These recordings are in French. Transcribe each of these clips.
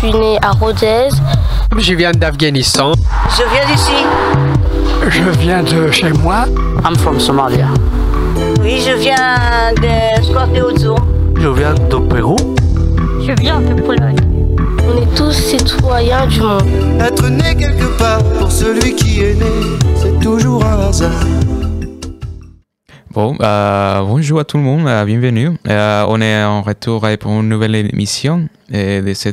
Je suis né à Rodez. Je viens d'Afghanistan. Je viens d'ici. Je viens de chez moi. I'm from Somalia. Oui, je viens de Ozo. Je viens de Pérou. Je viens de Pologne. On est tous citoyens du monde. Être né quelque part pour celui qui est né, c'est toujours un hasard. Bon, euh, bonjour à tout le monde, euh, bienvenue. Euh, on est en retour pour une nouvelle émission de ce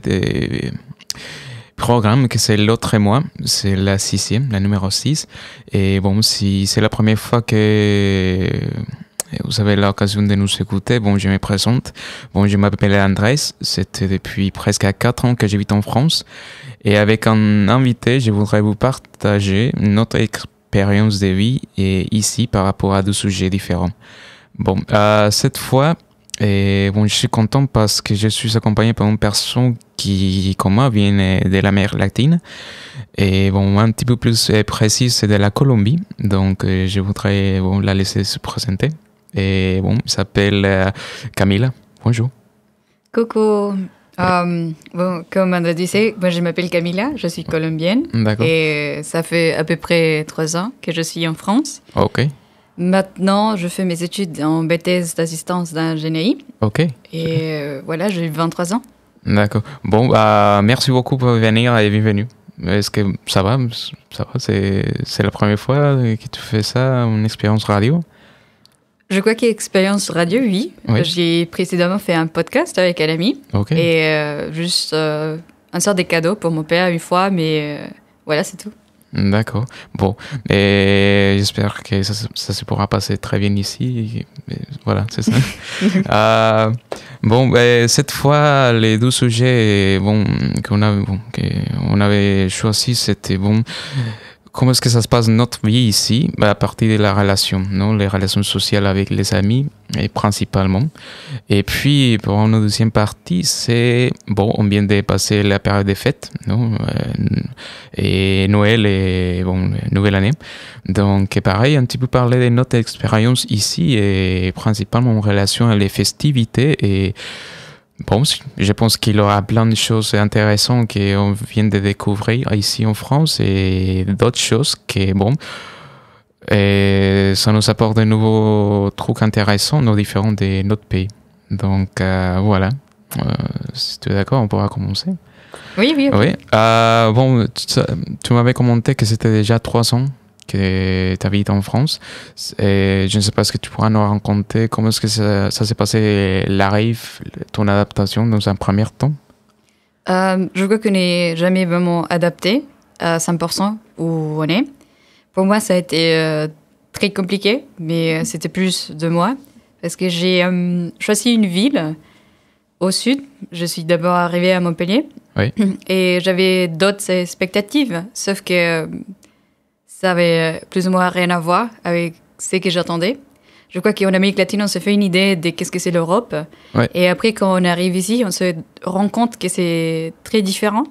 programme que c'est l'autre moi, c'est la sixième, la numéro 6. Et bon, si c'est la première fois que vous avez l'occasion de nous écouter, bon, je me présente. Bon, je m'appelle Andrés, c'était depuis presque quatre ans que j'habite en France. Et avec un invité, je voudrais vous partager notre expérience périodes de vie et ici par rapport à deux sujets différents. Bon, euh, cette fois, et bon, je suis content parce que je suis accompagné par une personne qui, comme moi, vient de la mer latine. Et bon, un petit peu plus précis, c'est de la Colombie. Donc, euh, je voudrais bon, la laisser se présenter. Et bon, s'appelle euh, Camila. Bonjour. Coucou, Um, bon, comme André disait, moi je m'appelle Camila, je suis colombienne. Et ça fait à peu près trois ans que je suis en France. Ok. Maintenant, je fais mes études en BTS d'assistance d'ingénierie. Ok. Et euh, voilà, j'ai 23 ans. D'accord. Bon, bah, merci beaucoup pour venir et bienvenue. Est-ce que ça va Ça va C'est la première fois que tu fais ça, une expérience radio je crois qu'expérience radio, oui. J'ai précédemment fait un podcast avec un ami. Et euh, juste euh, un sort des cadeaux pour mon père une fois, mais euh, voilà, c'est tout. D'accord. Bon, et j'espère que ça, se pourra passer très bien ici. voilà, c'est ça. bon, ben, cette fois, les deux sujets bon, qu'on avait, avait choisis, c'était bon comment est-ce que ça se passe notre vie ici bah, À partir de la relation, non les relations sociales avec les amis, et principalement. Et puis, pour une deuxième partie, c'est, bon, on vient de passer la période des fêtes, non euh, et Noël et, bon, nouvelle année. Donc, pareil, un petit peu parler de notre expérience ici, et principalement en relation à les festivités et Bon, je pense qu'il y aura plein de choses intéressantes qu'on vient de découvrir ici en France et d'autres choses qui, bon, ça nous apporte de nouveaux trucs intéressants, nos différents de notre pays. Donc euh, voilà, euh, si tu es d'accord, on pourra commencer. Oui, oui. oui. Euh, bon, tu m'avais commenté que c'était déjà trois ans que tu habites en France. Et je ne sais pas ce que tu pourras nous raconter. Comment est-ce que ça, s'est passé l'arrivée, ton adaptation dans un premier temps euh, Je crois qu'on n'ai jamais vraiment adapté à 100% où on est. Pour moi, ça a été euh, très compliqué, mais euh, c'était plus de moi. Parce que j'ai choisi une ville au sud. Je suis d'abord arrivée à Montpellier. Et j'avais d'autres expectatives. Sauf que ça avait euh, plus ou moins rien à voir avec ce que j'attendais. Je crois qu'en Amérique latine, on se fait une idée de qu'est-ce que c'est l'Europe. Et après, quand on arrive ici, on se rend compte que c'est très différent.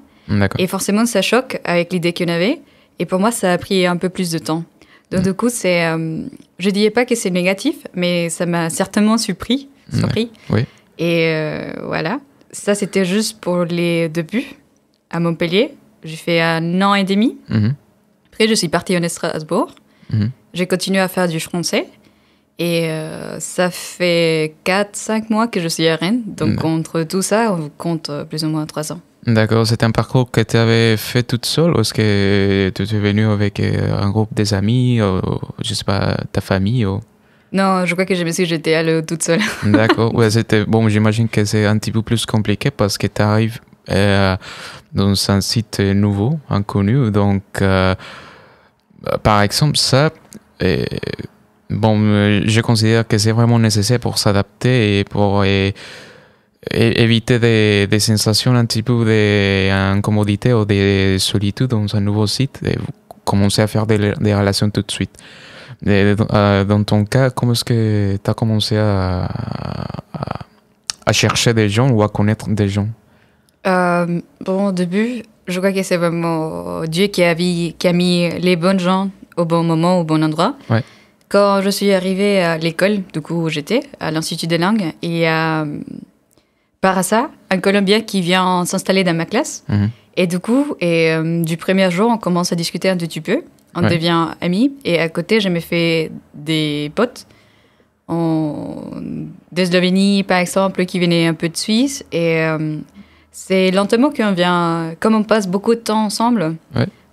Et forcément, ça choque avec l'idée qu'on avait. Et pour moi, ça a pris un peu plus de temps. Donc, mm. du coup, c'est, euh, je ne disais pas que c'est négatif, mais ça m'a certainement surpris. Et euh, voilà. Ça, c'était juste pour les débuts à Montpellier. J'ai fait un an et demi. Mm-hmm. Après, je suis partie en Strasbourg. Mhm. J'ai continué à faire du français. Et euh, ça fait 4-5 mois que je suis à Rennes. Donc, contre mhm. entre tout ça, on compte euh, plus ou moins 3 ans. D'accord, c'est un parcours que tu avais fait toute seule ou est-ce que tu es venue avec euh, un groupe des amis ou, je sais pas, ta famille ou... Non, je crois que j'ai me suis jetée à toute seule. D'accord, ouais, c'était bon, j'imagine que c'est un petit peu plus compliqué parce que tu arrives euh, dans un site nouveau, inconnu. Donc, euh, par exemple, ça, bon, euh, je considère que c'est vraiment nécessaire pour s'adapter et pour éviter des, sensations un petit peu d'incommodité ou de solitude dans un nouveau site et commencer à faire des, relations tout de suite. dans ton cas, comment est-ce que tu as commencé à, à chercher des gens ou à connaître des gens euh, bon, au début, je crois que c'est vraiment Dieu qui a, mis, les bonnes gens au bon moment, au bon endroit. Quand je suis arrivée à l'école, du coup, où j'étais, à l'Institut des langues, et euh, par ça, un Colombien qui vient s'installer dans ma classe. Mhm. Et du coup, et, euh, du premier jour, on commence à discuter un petit peu. On devient amis. Et à côté, je me des potes. En... De Slovénie, par exemple, qui venaient un peu de Suisse. Et euh, c'est lentement qu'on vient. Comme on passe beaucoup de temps ensemble,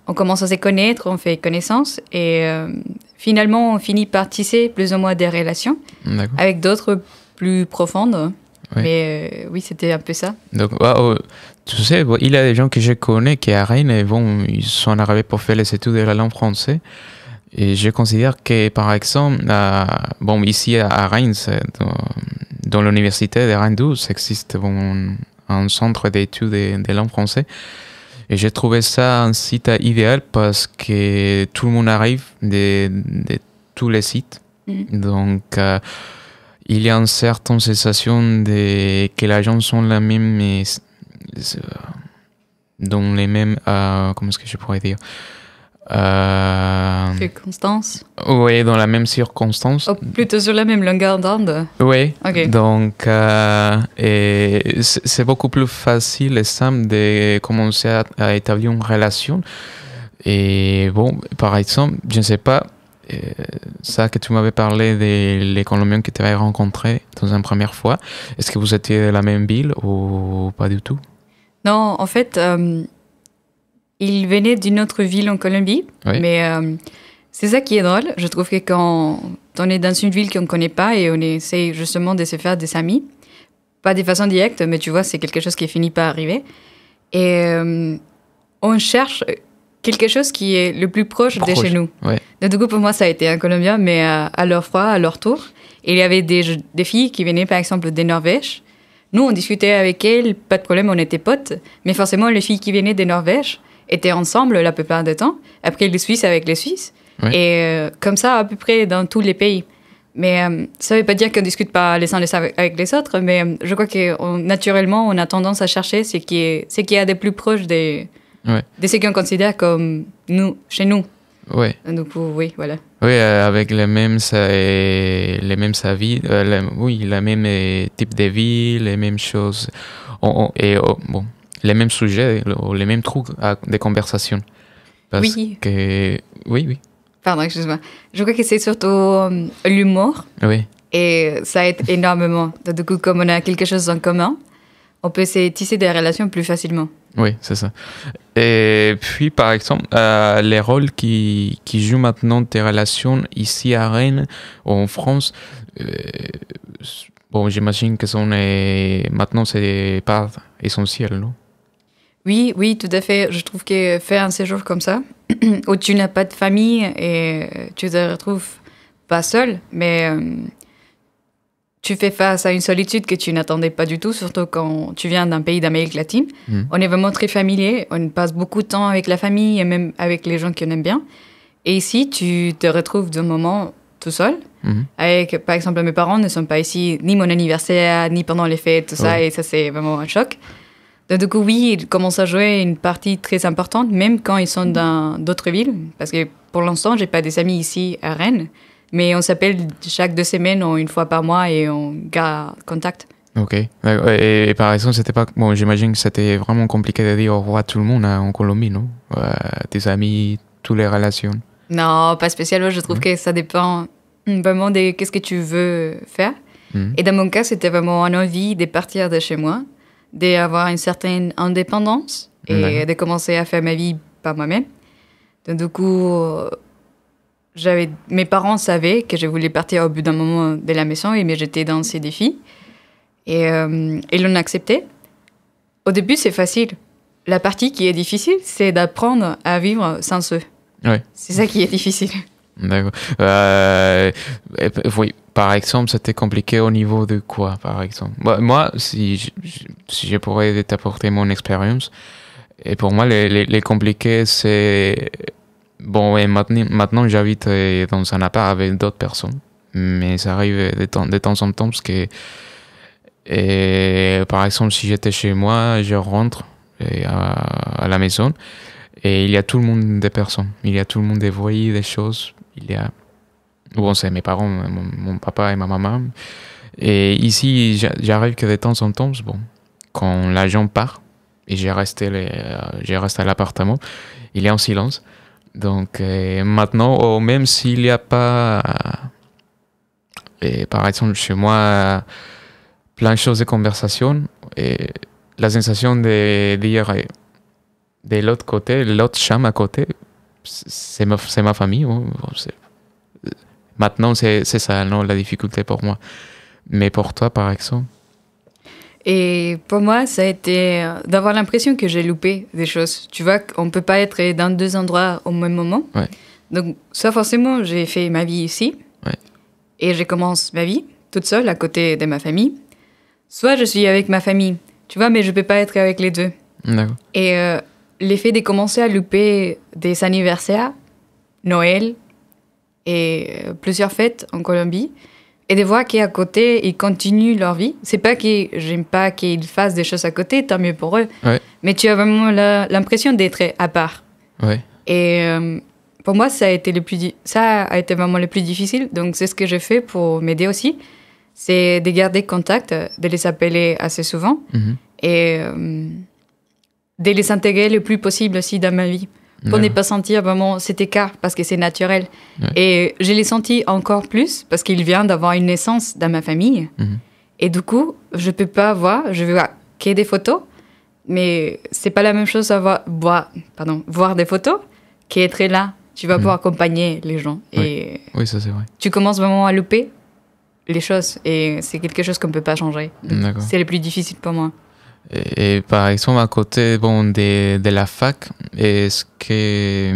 on commence à se connaître, on fait connaissance et euh, finalement on finit par tisser plus ou moins des relations mm, avec d'autres plus profondes. Mais euh, oui, c'était un peu ça. Donc, tu sais, il y a des gens que je connais qui à Reims et ils sont arrivés pour faire les études de la langue française. Et je considère que, par exemple, bon, ici à Reims, dans, l'université de Rennes 12, existe bon, un centre d'études de, langue française. Et j'ai trouvé ça un site idéal parce que tout le monde arrive de, tous les sites. Mhm. Donc, euh, il y a une certaine sensation de, que les gens sont la même, mais, euh, dans les mêmes, euh, comment est-ce que je pourrais dire euh... Oui, dans la même circonstance. Oh, plutôt sur la même longueur d'onde Oui. Donc, euh, c'est beaucoup plus facile et simple de commencer à, établir une relation. Et bon, par exemple, je ne sais pas, euh, ça que tu m'avais parlé de l'économie que tu avais rencontré dans une première fois, est-ce que vous étiez de la même ville ou pas du tout Non, en fait. Euh, il venait d'une autre ville en Colombie, mais euh, c'est ça qui est drôle. Je trouve que quand on est dans une ville qu'on ne connaît pas et on essaye justement de se faire des amis, pas des façons directes, mais tu vois, c'est quelque chose qui finit par arriver. Et euh, on cherche quelque chose qui est le plus proche, de chez nous. Donc, du coup, pour moi, ça a été un Colombien, mais euh, à, leur froid, à leur tour. il y avait des, des, filles qui venaient, par exemple, des Norvèges. Nous, on discutait avec elles, pas de problème, on était potes. Mais forcément, les filles qui venaient des Norvèges, étaient ensemble la plupart du temps. Après, les Suisses avec les Suisses. Et euh, comme ça, à peu près dans tous les pays. Mais euh, ça ne veut pas dire qu'on discute pas les uns les avec les autres, mais euh, je crois que naturellement, on a tendance à chercher ce qui est, ce qui est des plus proches des, de ce qu'on considère comme nous, chez nous. Oui. Donc, oui, voilà. Oui, avec les mêmes, les mêmes oui, le même type de vie, les mêmes choses. et oh, bon, les mêmes sujets les mêmes trucs des conversations. oui. Que... Oui, oui. Pardon, excuse-moi. Je crois que c'est surtout euh, l'humour. Oui. Et ça aide énormément. du coup, comme on a quelque chose en commun, on peut se tisser des relations plus facilement. Oui, c'est ça. Et puis, par exemple, euh, les rôles qui, qui jouent maintenant tes relations ici à Rennes ou en France, euh, bon, j'imagine que maintenant, maintenant, c'est pas essentiel, non oui, oui, tout à fait. Je trouve que faire un séjour comme ça, où tu n'as pas de famille et tu te retrouves pas seul, mais euh, tu fais face à une solitude que tu n'attendais pas du tout, surtout quand tu viens d'un pays d'Amérique latine. Hmm. On est vraiment très familier, on passe beaucoup de temps avec la famille et même avec les gens qu'on aime bien. Et ici, tu te retrouves d'un moment tout seul. Hmm. Avec, par exemple, mes parents ne sont pas ici ni mon anniversaire, ni pendant les fêtes, tout ça, et ça, c'est vraiment un choc. Donc, du coup, oui, ils commencent à jouer une partie très importante, même quand ils sont dans d'autres villes. Parce que pour l'instant, j'ai pas des amis ici à Rennes, mais on s'appelle chaque deux semaines une fois par mois et on garde contact. Ok. Et, par exemple, c'était pas. Bon, j'imagine que c'était vraiment compliqué de dire au revoir à tout le monde hein, en Colombie, non euh, Tes amis, toutes les relations Non, pas spécialement. Je trouve que ça dépend vraiment de qu'est-ce que tu veux faire. Hmm. Et dans mon cas, c'était vraiment une envie de partir de chez moi d'avoir une certaine indépendance et de commencer à faire ma vie par moi-même. Donc, du coup, j'avais, mes parents savaient que je voulais partir au bout d'un moment de la maison, et mais j'étais dans ces défis. Et euh, ils l'ont accepté. Au début, c'est facile. La partie qui est difficile, c'est d'apprendre à vivre sans eux. C'est ça qui est difficile. D'accord. Euh, euh, oui, par exemple, c'était compliqué au niveau de quoi, par exemple bah, Moi, si je, si pourrais t'apporter mon expérience, et pour moi, les, les, compliqués, c'est... Bon, et maintenant, maintenant j'habite euh, dans un appart avec d'autres personnes, mais ça arrive de temps, temps en temps parce que... Et, par exemple, si j'étais chez moi, je rentre à, la maison et il y a tout le monde des personnes, il y a tout le monde des voix, des choses, il y a Bon, c'est mes parents, mon, papa et ma maman. Et ici, j'arrive que de temps en temps, bon, quand l'agent part, et j'ai resté, les, euh, j'ai resté à l'appartement, il est en silence. Donc euh, maintenant, oh, même s'il n'y a pas, euh, par exemple chez moi, plein de choses de conversation, et la sensation de dire de l'autre côté, l'autre chambre à côté, c'est ma, c'est ma famille. Hein, Maintenant, c'est ça non, la difficulté pour moi. Mais pour toi, par exemple et pour moi, ça a été euh, d'avoir l'impression que j'ai loupé des choses. Tu vois, on ne peut pas être dans deux endroits au même moment. Donc, soit forcément, j'ai fait ma vie ici. Et je commence ma vie toute seule à côté de ma famille. Soit je suis avec ma famille, tu vois, mais je ne peux pas être avec les deux. Et euh, l'effet de commencer à louper des anniversaires, Noël, et euh, plusieurs fêtes en Colombie et de voir qu'à côté, ils continuent leur vie. C'est pas que j'aime pas qu'ils fassent des choses à côté, tant mieux pour eux. Mais tu as vraiment l'impression d'être à part. Et euh, pour moi, ça a, été le plus ça a été vraiment le plus difficile. Donc, c'est ce que j'ai fait pour m'aider aussi. C'est de garder contact, de les appeler assez souvent mhm. et euh, de les intégrer le plus possible aussi dans ma vie. Pour n'est pas sentir vraiment cet écart parce que c'est naturel. Et je l'ai senti encore plus parce qu'il vient d'avoir une naissance dans ma famille. Mhm. Et du coup, je peux pas voir, je vois que des photos, mais c'est pas la même chose à voir, pardon, voir des photos qu'être là. Tu vas mhm. pouvoir accompagner les gens. Et oui, ça c'est vrai. Tu commences vraiment à louper les choses et c'est quelque chose qu'on ne peut pas changer. C'est le plus difficile pour moi. Et, par exemple, à côté bon, de, de la fac, est-ce que.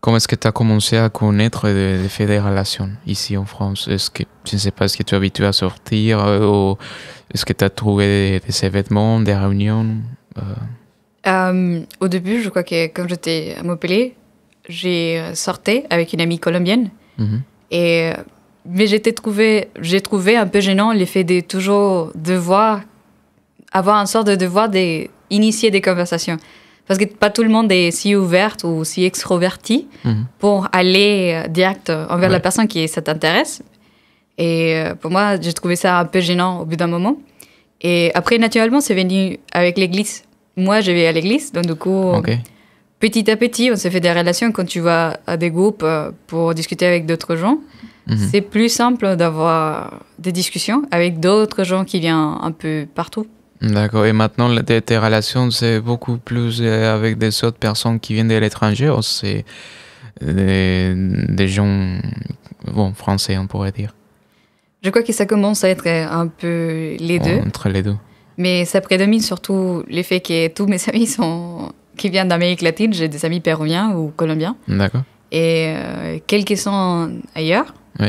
Comment est-ce que tu as commencé à connaître des des relations ici en France Est-ce que je ne sais pas, ce que tu es habitué à sortir euh, ou est-ce que tu as trouvé des, des, événements, des réunions euh? Euh, Au début, je crois que quand j'étais à Montpellier, j'ai sorti avec une amie colombienne mhm. et mais trouvé, j'ai trouvé un peu gênant l'effet de toujours devoir avoir une sorte de devoir d'initier des conversations. Parce que pas tout le monde est si ouverte ou si extroverti mhm. pour aller euh, direct euh, envers la personne qui ça t'intéresse. Et euh, pour moi, j'ai trouvé ça un peu gênant au bout d'un moment. Et après, naturellement, c'est venu avec l'église. Moi, je vais à l'église, donc du coup, petit à petit, on se fait des relations quand tu vas à des groupes pour discuter avec d'autres gens. Mhm. C'est plus simple d'avoir des discussions avec d'autres gens qui viennent un peu partout. D'accord. Et maintenant, tes, relations, c'est beaucoup plus euh, avec des autres personnes qui viennent de l'étranger ou c'est des, gens bon, français, on pourrait dire Je crois que ça commence à être euh, un peu les deux. Entre les deux. Mais ça prédomine surtout le fait que tous mes amis sont, qui viennent d'Amérique latine, j'ai des amis péruviens ou colombiens. D'accord. Et euh, quelques uns ailleurs. Oui.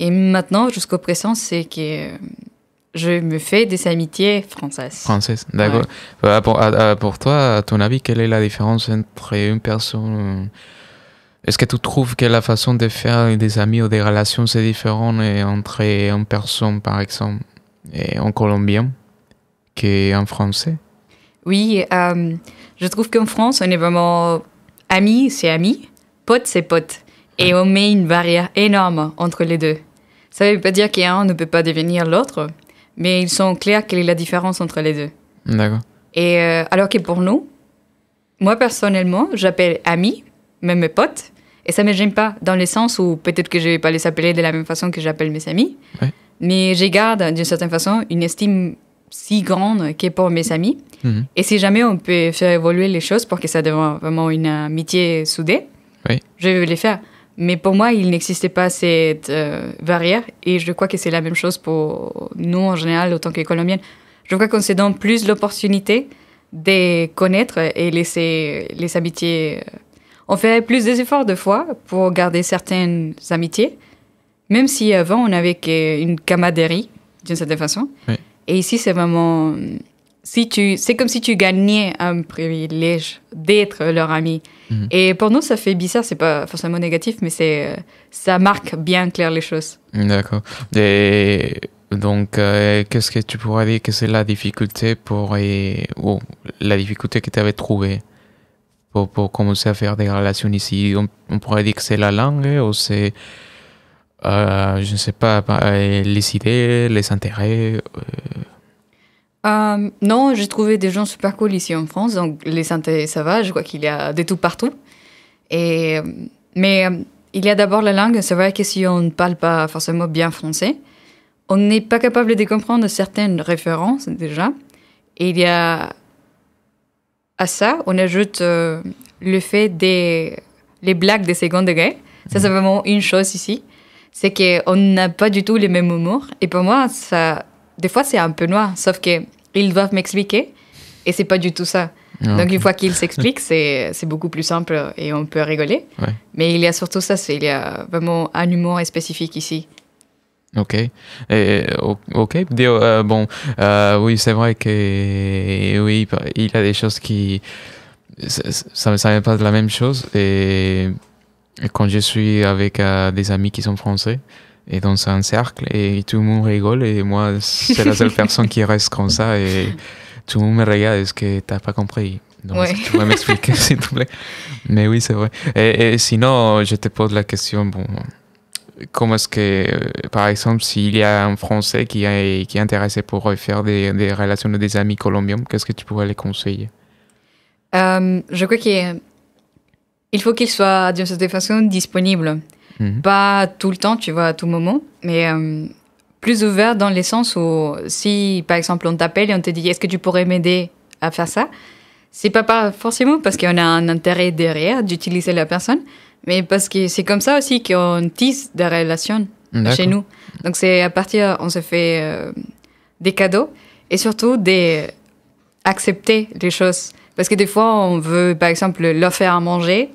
Et maintenant, jusqu'au présent, c'est que je me fais des amitiés françaises. Françaises, d'accord. Euh, pour, toi, à ton avis, quelle est la différence entre une personne... Euh, est-ce que tu trouves que la façon de faire des amis ou des relations, c'est différent entre une personne, par exemple, et un Colombien qu'un Français Oui, euh, je trouve qu'en France, on est vraiment amis, c'est amis, potes, c'est potes. Et on met une barrière énorme entre les deux. Ça ne veut pas dire qu'un ne peut pas devenir l'autre, mais ils sont clairs quelle est la différence entre les deux. D'accord. Et euh, alors que pour nous, moi personnellement, j'appelle amis, même mes potes, et ça ne me gêne pas, dans le sens où peut-être que je ne vais pas les appeler de la même façon que j'appelle mes amis, mais j'ai garde d'une certaine façon une estime si grande que pour mes amis. Mm-hmm. Et si jamais on peut faire évoluer les choses pour que ça devienne vraiment une amitié soudée, je vais les faire. Mais pour moi, il n'existait pas cette euh, barrière et je crois que c'est la même chose pour nous en général, autant que colombiennes. Je crois qu'on se donne plus l'opportunité de connaître et laisser les amitiés. Euh, on fait plus des efforts de fois pour garder certaines amitiés, même si avant on avait une camaraderie d'une certaine façon. Et ici, c'est vraiment si tu, c'est comme si tu gagnais un privilège d'être leur ami. Mhm. Et pour nous, ça fait bizarre, c'est pas forcément négatif, mais c'est, ça marque bien clair les choses. D'accord. donc, euh, qu'est-ce que tu pourrais dire que c'est la difficulté pour, et, euh, la difficulté que tu avais trouvée pour, pour, commencer à faire des relations ici on, pourrait dire que c'est la langue ou c'est, euh, je ne sais pas, bah, les idées, les intérêts. Euh, non, j'ai trouvé des gens super cool ici en France, donc les synthés, ça va, je crois qu'il y a des tout partout. Et, euh, mais euh, il y a d'abord la langue, c'est vrai que si on ne parle pas forcément bien français, on n'est pas capable de comprendre certaines références déjà. Et il y a à ça, on ajoute le fait des les blagues des second degré. Ça, c'est mhm. vraiment une chose ici. C'est qu'on n'a pas du tout les mêmes humours. Et pour moi, ça, des fois, c'est un peu noir, sauf que doivent m'expliquer et c'est pas du tout ça. Ah, Donc, une fois qu'ils s'expliquent, c'est, beaucoup plus simple et on peut rigoler. Mais il y a surtout ça, il y a vraiment un humour spécifique ici. Ok. ok. Euh, bon, euh, oui, c'est vrai que oui, il y a des choses qui. Ça ne me pas de la même chose. Et quand je suis avec euh, des amis qui sont français, et dans un cercle et tout le monde rigole et moi c'est la seule personne qui reste comme ça et tout le monde me regarde est-ce que t'as pas compris donc tu vas m'expliquer s'il te plaît mais oui c'est vrai et, sinon je te pose la question bon comment est-ce que par exemple s'il y a un français qui est, qui est intéressé pour faire des, relations avec des amis colombiens qu'est-ce que tu pourrais les conseiller euh, je crois qu'il faut qu'il soit d'une certaine façon disponible Mhm. Pas tout le temps, tu vois, à tout moment, mais euh, plus ouvert dans le sens où si, par exemple, on t'appelle et on te dit est-ce que tu pourrais m'aider à faire ça, c'est pas, pas forcément parce qu'on a un intérêt derrière d'utiliser la personne, mais parce que c'est comme ça aussi qu'on tisse des relations chez nous. Donc c'est à partir, on se fait euh, des cadeaux et surtout des accepter les choses. Parce que des fois, on veut, par exemple, leur faire à manger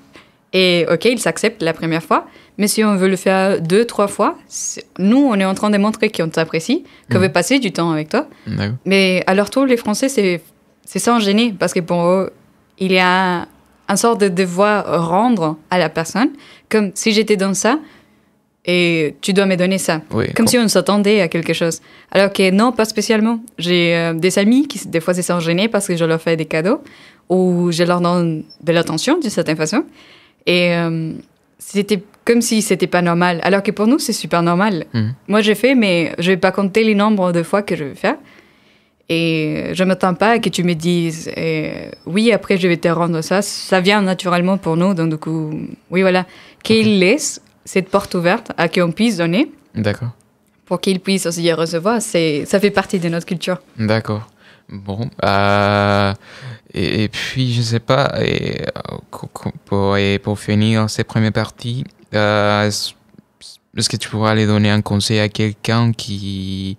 et OK, ils s'acceptent la première fois. Mais si on veut le faire deux, trois fois, nous, on est en train de montrer qu'on t'apprécie, qu'on mhm. veut passer du temps avec toi. Mais à leur tour, les Français, c'est sans gêner, parce que pour eux, il y a un sorte de devoir rendre à la personne, comme si j'étais dans ça, et tu dois me donner ça. comme si on s'attendait à quelque chose. Alors que non, pas spécialement. J'ai euh, des amis qui, des fois, c'est sans gêner parce que je leur fais des cadeaux, ou je leur donne de l'attention, d'une certaine façon. Et euh, c'était comme si c'était pas normal. Alors que pour nous, c'est super normal. Mhm. Moi, j'ai fait, mais je vais pas compter les nombres de fois que je vais faire. Et je m'attends pas à que tu me dises euh, oui, après je vais te rendre ça. Ça vient naturellement pour nous. Donc, du coup, oui, voilà. Qu'il laissent laisse cette porte ouverte à qui on puisse donner. D'accord. Pour qu'ils puissent aussi y recevoir, ça fait partie de notre culture. D'accord. Bon. Euh, et, puis, je sais pas, et, euh, pour, pour finir cette première partie, euh, est-ce que tu pourrais aller donner un conseil à quelqu'un qui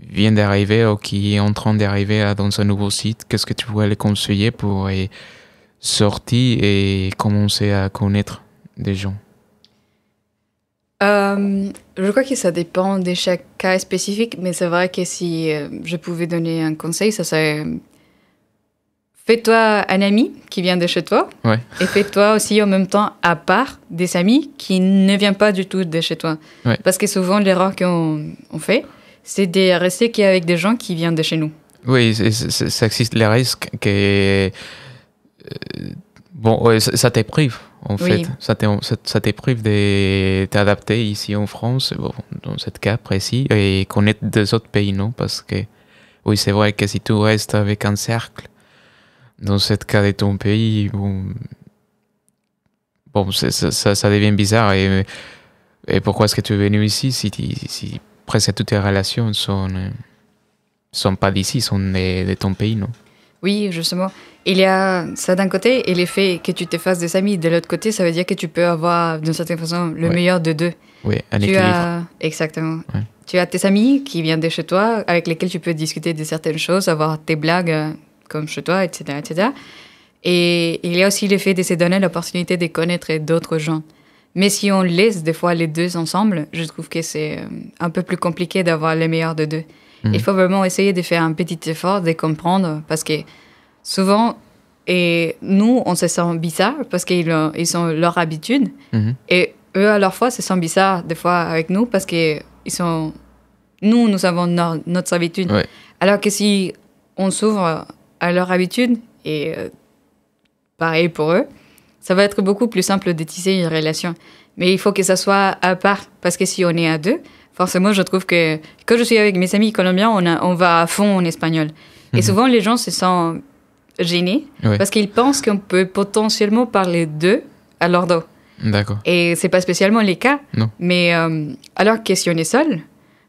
vient d'arriver ou qui est en train d'arriver dans un nouveau site Qu'est-ce que tu pourrais les conseiller pour sortir et commencer à connaître des gens euh, je crois que ça dépend de chaque cas spécifique, mais c'est vrai que si je pouvais donner un conseil, ça serait fais-toi un ami qui vient de chez toi et fais-toi aussi en même temps à part des amis qui ne viennent pas du tout de chez toi. Parce que souvent, l'erreur qu'on fait, c'est de rester avec des gens qui viennent de chez nous. Oui, ça existe les risques que. Euh, bon, ça, t'éprouve en fait. Ça te, de t'adapter ici en France, dans ce cas précis, et connaître des autres pays, non Parce que, oui, c'est vrai que si tu restes avec un cercle dans cette cas de ton pays, bon, bon ça, ça, devient bizarre. Et, et pourquoi est-ce que tu es venu ici si, si presque toutes tes relations sont, sont pas d'ici, sont de, de, ton pays, non Oui, justement. Il y a ça d'un côté et l'effet que tu t'effaces des amis. De l'autre côté, ça veut dire que tu peux avoir, d'une certaine façon, le meilleur de deux. Oui, un équilibre. Exactement. Tu as tes amis qui viennent de chez toi, avec lesquels tu peux discuter de certaines choses, avoir tes blagues comme chez toi, etc., etc. Et il y a aussi l'effet de se donner l'opportunité de connaître d'autres gens. Mais si on laisse des fois les deux ensemble, je trouve que c'est euh, un peu plus compliqué d'avoir le meilleur de deux. Mm. Il faut vraiment essayer de faire un petit effort, de comprendre, parce que souvent, et nous, on se sent bizarre parce qu'ils ont, ils sont leur habitude. Mm-hmm. Et eux, à leur fois, se sentent bizarre, des fois avec nous parce que ils sont... nous, nous avons notre habitude. Alors que si on s'ouvre à leur habitude, et euh, pareil pour eux, ça va être beaucoup plus simple de tisser une relation. Mais il faut que ça soit à part, parce que si on est à deux, forcément, je trouve que quand je suis avec mes amis colombiens, on, on va à fond en espagnol. Et mhm. souvent, les gens se sentent gênés parce qu'ils pensent qu'on peut potentiellement parler d'eux à leur dos. D'accord. Et c'est pas spécialement les cas. Non. Mais euh, alors que si on est seul,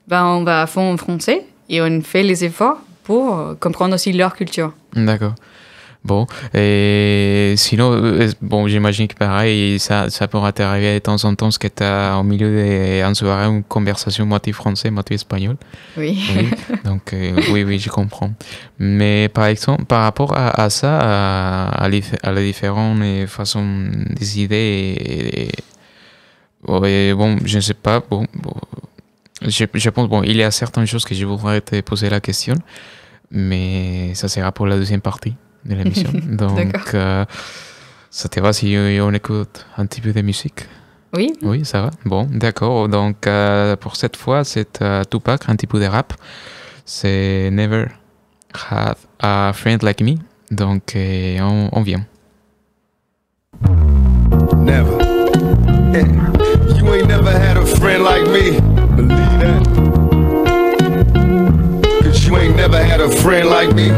ben on va à fond en français et on fait les efforts pour euh, comprendre aussi leur culture. D'accord. Bon, et sinon, euh, bon, j'imagine que pareil, ça, ça pourra t'arriver de temps en temps, ce que tu as au milieu d'une soirée, une conversation moitié français, moitié espagnol. Oui. Donc, euh, oui, oui, je comprends. Mais par exemple, par rapport à, ça, à, à, les, à, les, différentes façons des idées, et, bon, je ne sais pas, bon, bon je, pense, bon, il y a certaines choses que je voudrais te poser la question, mais ça sera pour la deuxième partie de l'émission. Donc, euh, ça te va si on écoute un petit peu de musique Oui. Oui, ça va. Bon, d'accord. Donc, euh, pour cette fois, c'est euh, Tupac, un petit peu de rap. C'est Never had a Friend Like Me. Donc, on, on, vient. Never. Eh. You ain't never had a friend like me. never had a friend like me.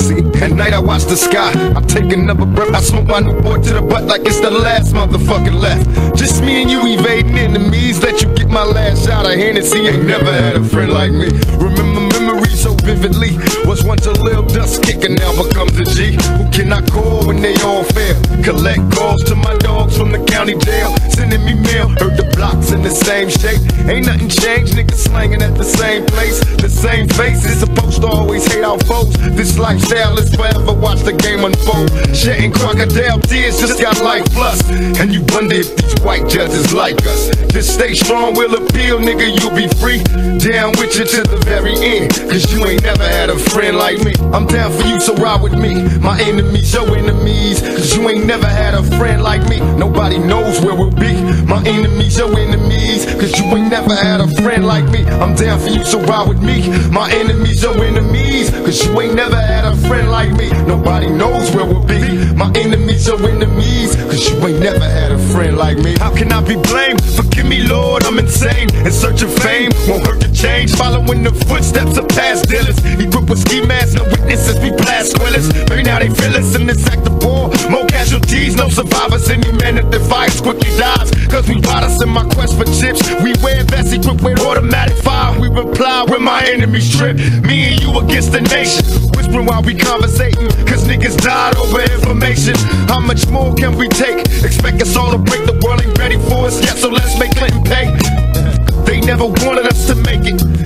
See, at night I watch the sky. I take another breath. I smoke my new boy to the butt like it's the last motherfucking left. Just me and you evading enemies. Let you get my last shot of Hennessy. Ain't never had a friend like me. Remember memories so vividly. Was once a little dust kicker, now becomes a G. Who can I call when they all fail? Collect calls to my dogs from the county jail, sending me mail. Heard the blocks in the same shape. Ain't nothing changed, niggas slanging at the same place. The same faces, supposed to always hate our foes. This lifestyle is forever, watch the game unfold. Shitting crocodile tears, just got life plus. And you wonder if these white judges like us. Just stay strong, we'll appeal, nigga, you'll be free. Down with you to the very end. Cause you ain't never had a friend like me. I'm down for you, so ride with me. My enemies, your enemies. Cause you ain't never had a friend like me. Nobody knows where we'll be. My enemies, your enemies. Cause you ain't never had a friend like me. I'm down for you, so ride with me. My enemies, your enemies. Cause you ain't never had a friend like me. Nobody knows where we'll be. My enemies, your enemies. Cause you ain't never had a friend like me. How can I be blamed? Forgive me, Lord, I'm insane. In search of fame, won't hurt to change. Following the footsteps of pass dealers. Equipped with ski masks, no witnesses, we blast squillers. Maybe now they feel us in this act of war. More casualties, no survivors. Any man that defies quickly dies. Cause we us in my quest for chips. We wear vests equipped with automatic fire. We reply when my enemies trip. Me and you against the nation. Whispering while we conversating. Cause niggas died over information. How much more can we take? Expect us all to break the world ain't ready for us yet. So let's make Clinton pay. They never wanted us to make it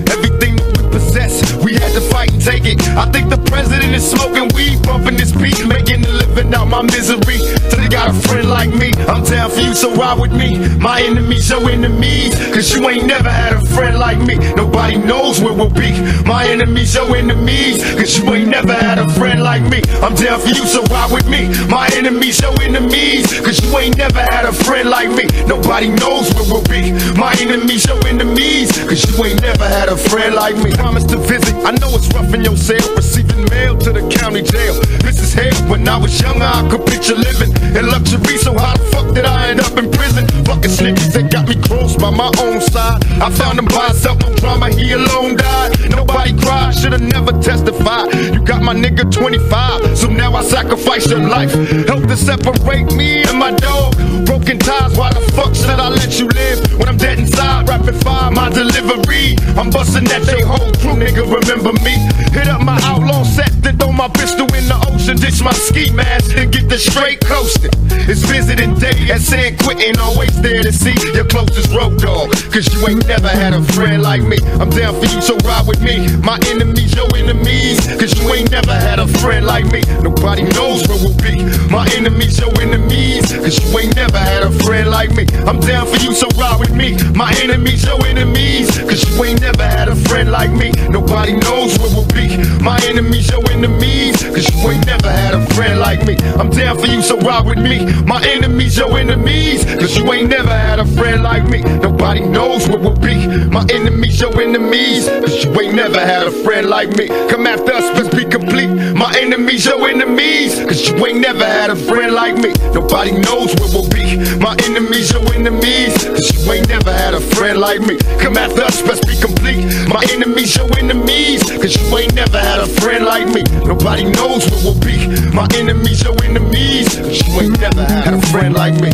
possess. We had to fight and take it. I think the president is smoking weed, bumping this beat, making a living out my misery. Till they got a friend like me, I'm down for you, so ride with me. My enemies, your enemies, cause you ain't never had a friend like me. Nobody knows where we'll be. My enemies, your enemies, cause you ain't never had a friend like me. I'm down for you, so ride with me. My enemies, your enemies, cause you ain't never had a friend like me. Nobody knows where we'll be. My enemies, your enemies, cause you ain't never had a friend like me promised to visit. I know it's rough in your cell, receiving mail to the county jail. Mrs. hell. when I was younger, I could picture living in luxury, so how the fuck did I end up in prison? Fucking snitches that got me close by my own side. I found him by himself, no drama, he alone died. Nobody cried, should've never testified. You got my nigga 25, so now I sacrifice your life. Help to separate me and my dog. Broken ties, why the fuck should I let you live? When I'm dead inside, rapid fire, my delivery. I'm busting at your hope crew, nigga, remember me. Hit up my outlaw set, then throw my pistol in the ocean, ditch my ski mask, and get the straight coasted. It's visiting day at San Quentin, always there to see your closest road dog. Cause you ain't never had a friend like me. I'm down for you, so ride with me. My enemies, your enemies. Cause you ain't never had a friend like me. Nobody knows where we'll be. My enemies, your enemies. Cause you ain't never had a friend like me. I'm down for you, so ride with me. My enemies, your enemies. Cause you ain't never had a friend like me. Nobody knows where we will be. My enemies, your enemies. Cause you ain't never had a friend like me. I'm down for you, so ride with me. My enemies, your enemies. Cause you ain't never had a friend like me. Nobody knows where we will be. My enemies, your enemies. Cause you ain't never had a friend like me. Come after us, let's be complete. My enemies, your enemies, cause you ain't never had a friend like me. Nobody knows where we'll be. My enemies, your enemies, cause you ain't never had a friend like me. Come after us, best be complete. My enemies, your enemies, cause you ain't never had a friend like me. Nobody knows where we'll be. My enemies, your enemies, cause you ain't never had a friend like me.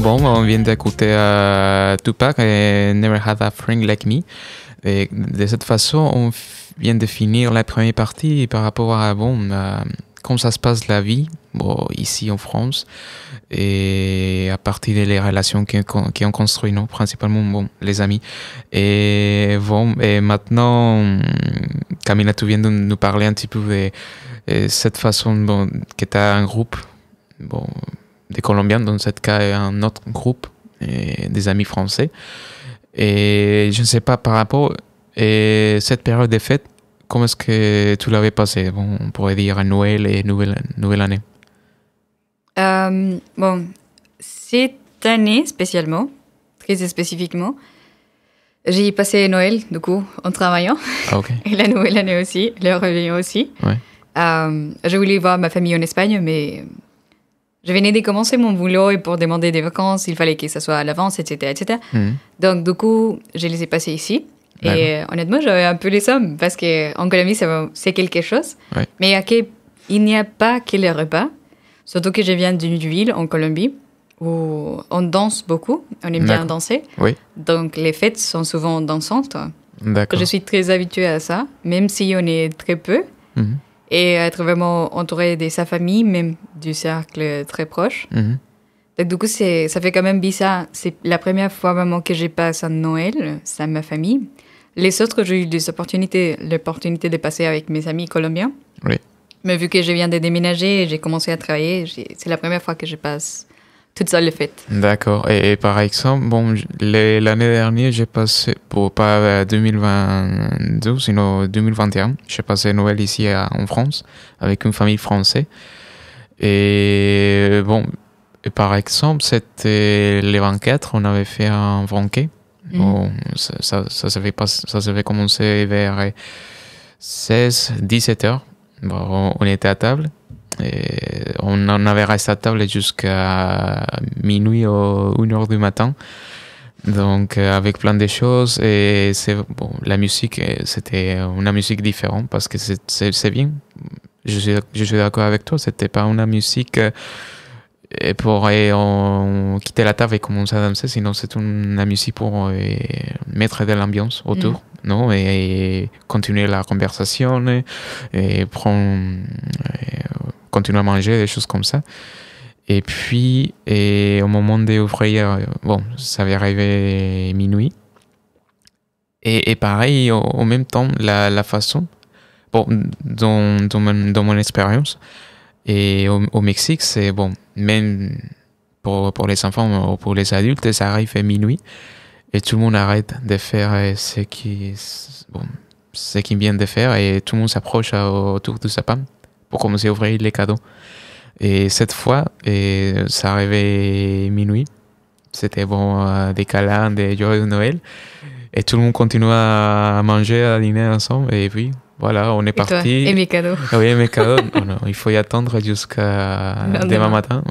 Bon, on vient d'écouter euh, Tupac et Never Had a Friend Like Me. Et de cette façon, on vient de finir la première partie par rapport à bon, euh, comment ça se passe la vie bon, ici en France et à partir des relations qu'on ont construit, principalement bon, les amis. Et, bon, et maintenant, Camila, tu viens de nous parler un petit peu de, cette façon bon, que tu as un groupe, bon, des Colombiens, dans ce cas, un autre groupe, et des amis français. Et je ne sais pas par rapport à cette période des fêtes, comment est-ce que tu l'avais passé bon, On pourrait dire à Noël et Nouvelle, nouvelle Année. Euh, bon, cette année spécialement, très spécifiquement, j'ai passé Noël, du coup, en travaillant. Ah, et la nouvelle année aussi, le réveillon aussi. Ouais. Euh, je voulais voir ma famille en Espagne, mais je venais de commencer mon boulot et pour demander des vacances, il fallait que ça soit à l'avance, etc. etc. Mm. Donc, du coup, je les ai passés ici. Et euh, honnêtement, j'avais un peu les sommes parce qu'en Colombie, c'est quelque chose. Mais il n'y a pas que les repas. Surtout que je viens d'une ville en Colombie où on danse beaucoup, on aime bien danser. Donc les fêtes sont souvent dansantes. Je suis très habituée à ça, même si on est très peu. Mm-hmm et euh, être vraiment entouré de sa famille, même du cercle très proche. Mhm. Donc, du coup, ça fait quand même bizarre. C'est la première fois vraiment que j'ai passé un Noël, ça ma famille. Les autres, j'ai eu des opportunités, l'opportunité de passer avec mes amis colombiens. Mais vu que je viens de déménager, j'ai commencé à travailler, c'est la première fois que je passe tout seule le fait. D'accord. Et, par exemple, bon, l'année dernière, j'ai passé, pour pas 2022, euh, sinon 2021, j'ai passé Noël ici en France avec une famille française. Et bon, par exemple, c'était les 24, on avait fait un banquet. Mhm. ça, ça, ça, pas, ça vers 16, 17 heures. on était à table eh, on en avait resté à table jusqu'à minuit ou une heure du matin. Donc, euh, avec plein de choses. Et c'est, bon, la musique, euh, c'était une musique différente parce que c'est, bien. Je suis, je d'accord avec toi. C'était pas une musique euh, pour on, quitter la table et commencer à danser. Sinon, c'est une musique pour mettre de l'ambiance autour. Mm. Non, et, continuer la conversation et, prendre continuer à manger, des choses comme ça. Et puis, et au moment des ouvrières, euh, bon, ça va arriver minuit. Et, et pareil, en même temps, la, la façon, bon, dans, dans, mon, dans mon expérience, et au, Mexique, c'est bon, même pour, pour, les enfants ou pour les adultes, ça arrive à minuit et tout le monde arrête de faire euh, ce qui, bon, ce qui vient de faire et tout le monde s'approche autour de sa pomme pour commencer à ouvrir les cadeaux. Et cette fois, ça arrivait minuit. C'était bon, euh, des câlins, des joyeux de Noël. Et tout le monde continuait à manger, à dîner ensemble. Et puis, voilà, on est parti. et mes cadeaux. Ah oui, mes cadeaux. il faut y attendre jusqu'à demain, matin.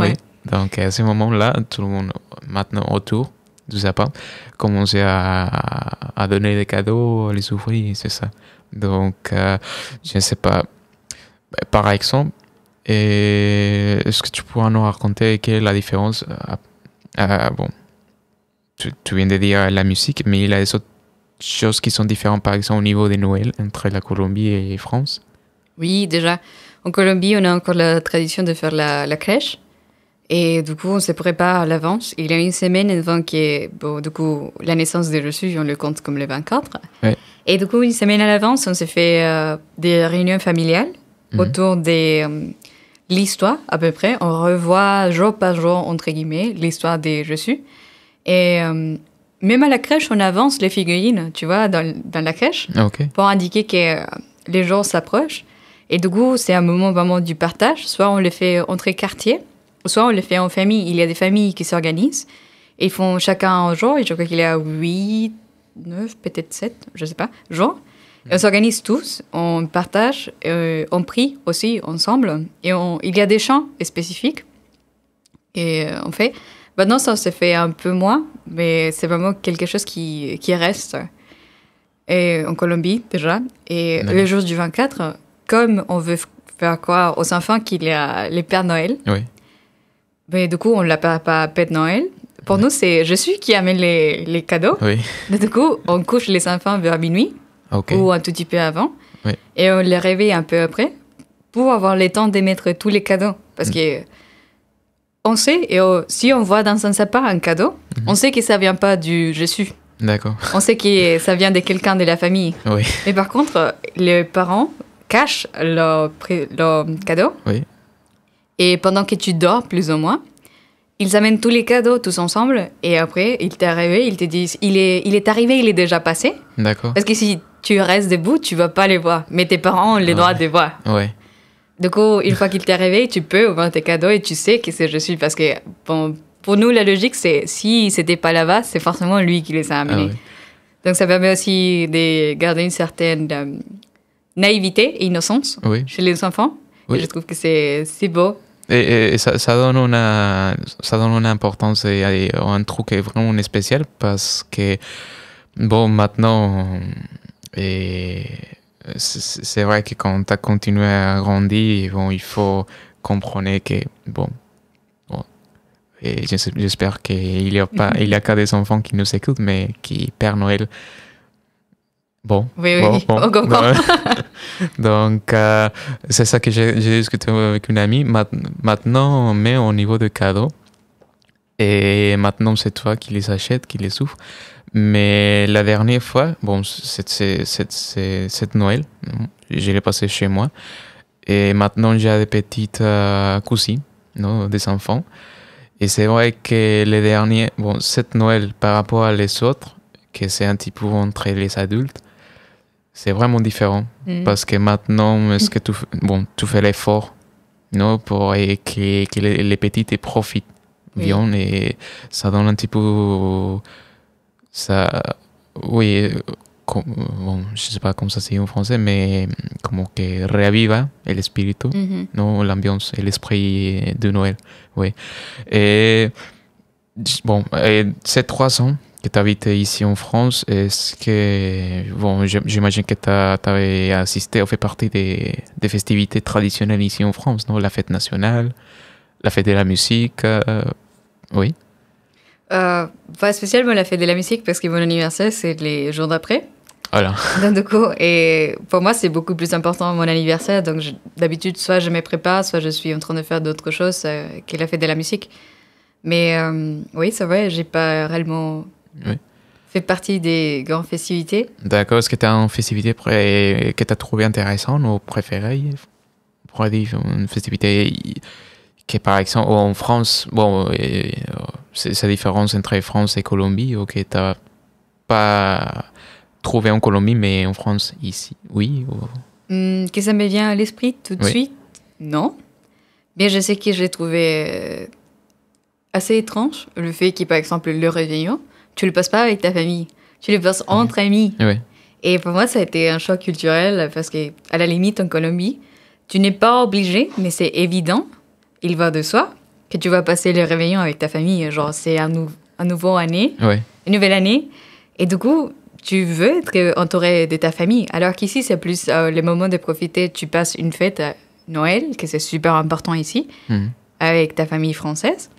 Donc, à ce moment-là, tout le monde, maintenant autour du sapin, commençait à, à donner des cadeaux, à les ouvrir, c'est ça. Donc, euh, je ne sais pas, bah, par exemple, eh, est-ce que tu pourras nous raconter quelle est la différence euh, Bon, tu, viens de dire la musique, mais il y a des autres choses qui sont différentes, par exemple au niveau des Noël entre la Colombie et la France. Oui, déjà, en Colombie, on a encore la tradition de faire la, crèche. Et du coup, on se prépare à l'avance. Il y a une semaine avant qui est, bon, du coup, la naissance de Jésus, on le compte comme le 24. Et du coup, une semaine à l'avance, on se fait euh, des réunions familiales Mhm. autour de euh, l'histoire à peu près. On revoit jour par jour, entre guillemets, l'histoire des Je suis. Et euh, même à la crèche, on avance les figurines, tu vois, dans, la crèche, ah, pour indiquer que euh, les jours s'approchent. Et du coup, c'est un moment vraiment du partage. Soit on le fait entre quartiers, soit on le fait en famille. Il y a des familles qui s'organisent. Ils font chacun un jour, et je crois qu'il y a 8, 9, peut-être 7, je sais pas, jours. On mmh. s'organise tous, on partage, euh, on prie aussi ensemble. Et il y a des chants spécifiques. Et euh, on fait. Maintenant, ça se fait un peu moins, mais c'est vraiment quelque chose qui, reste. Et en Colombie, déjà. Et le jour du 24, comme on veut faire croire aux enfants qu'il y a les Pères Noël, oui. mais du coup, on ne l'appelle pas Père Noël. Pour nous, c'est je suis qui amène les, cadeaux. Oui. Mais du coup, on couche les enfants vers minuit ou un tout petit peu avant. Et on les réveille un peu après pour avoir le temps d'émettre tous les cadeaux. Parce mm. que on sait, et si on voit dans un sapin un cadeau, mhm. on sait que ça vient pas du Jésus. D'accord. On sait que ça vient de quelqu'un de la famille. Oui. Mais par contre, les parents cachent leur, leur cadeau. Oui. Et pendant que tu dors, plus ou moins, ils amènent tous les cadeaux tous ensemble. Et après, ils t'arrivent, ils te disent il est, il est arrivé, il est déjà passé. D'accord. Parce que si tu restes debout, tu vas pas les voir. Mais tes parents ont les ah droits de voir. Ouais. Du coup, une fois qu'il t'est réveillé, tu peux ouvrir tes cadeaux et tu sais qui c'est je suis. Parce que bon, pour nous, la logique, c'est si c'était pas là-bas, c'est forcément lui qui les a ah amenés. Donc ça permet aussi de garder une certaine euh, naïveté et innocence chez les enfants. Et je trouve que c'est beau. Et, ça, donne une, ça donne une importance et, un truc vraiment spécial parce que, bon, maintenant et euh, c'est vrai que quand tu as continué à grandir, bon, il faut comprendre que, bon, et j'espère qu'il n'y a pas, il y a qu'à des enfants qui nous écoutent, mais qui, perdent Noël, bon. Oui, oui, Donc, euh, c'est ça que j'ai discuté avec une amie. Maintenant, on met au niveau de cadeaux. Et maintenant, c'est toi qui les achètes, qui les ouvres. Mais la dernière fois, bon, cette Noël, je l'ai passé chez moi. Et maintenant, j'ai des petites euh, cousines, non, des enfants. Et c'est vrai que les derniers, bon, cette Noël par rapport à les autres, que c'est un petit peu entre les adultes, c'est vraiment différent. Mm. Parce que maintenant, est-ce que tu, bon, tu fais l'effort non, pour et que, les, petites profitent bien et ça donne un petit peu ça, oui, bon, je sais pas comment ça se dit en français, mais comme que réaviva l'esprit, non, l'ambiance, l'esprit de Noël, oui. Et bon, ces trois ans que tu habites ici en France, est-ce que, bon, j'imagine que tu as assisté ou fait partie des, festivités traditionnelles ici en France, non? La fête nationale, la fête de la musique, euh, oui euh, Pas spécialement la fête de la musique, parce que mon anniversaire, c'est les jours d'après. Voilà. Donc, coup, et pour moi, c'est beaucoup plus important mon anniversaire. Donc, d'habitude, soit je me prépare, soit je suis en train de faire d'autres choses euh, que la fête de la musique. Mais euh, oui, c'est vrai, j'ai pas réellement fait partie des grandes festivités. D'accord. Est-ce qui tu as une festivité que tu as trouvé intéressante ou préférée On pourrait dire une festivité que par exemple en France, bon, euh, c'est la différence entre France et Colombie, ok, n'as pas trouvé en Colombie, mais en France, ici, oui hmm, Que ça me vient à l'esprit tout de suite Non. Mais je sais que j'ai trouvé euh, assez étrange, le fait que, par exemple, le réveillon, tu le passes pas avec ta famille, tu le passes entre amis. Et pour moi, ça a été un choc culturel, parce que, à la limite, en Colombie, tu n'es pas obligé, mais c'est évident il va de soi que tu vas passer le réveillon avec ta famille. Genre, c'est un, un, nouveau année, une nouvelle année. Et du coup, tu veux être entouré de ta famille. Alors qu'ici, c'est plus euh, le moment de profiter. Tu passes une fête à Noël, que c'est super important ici, mhm. avec ta famille française.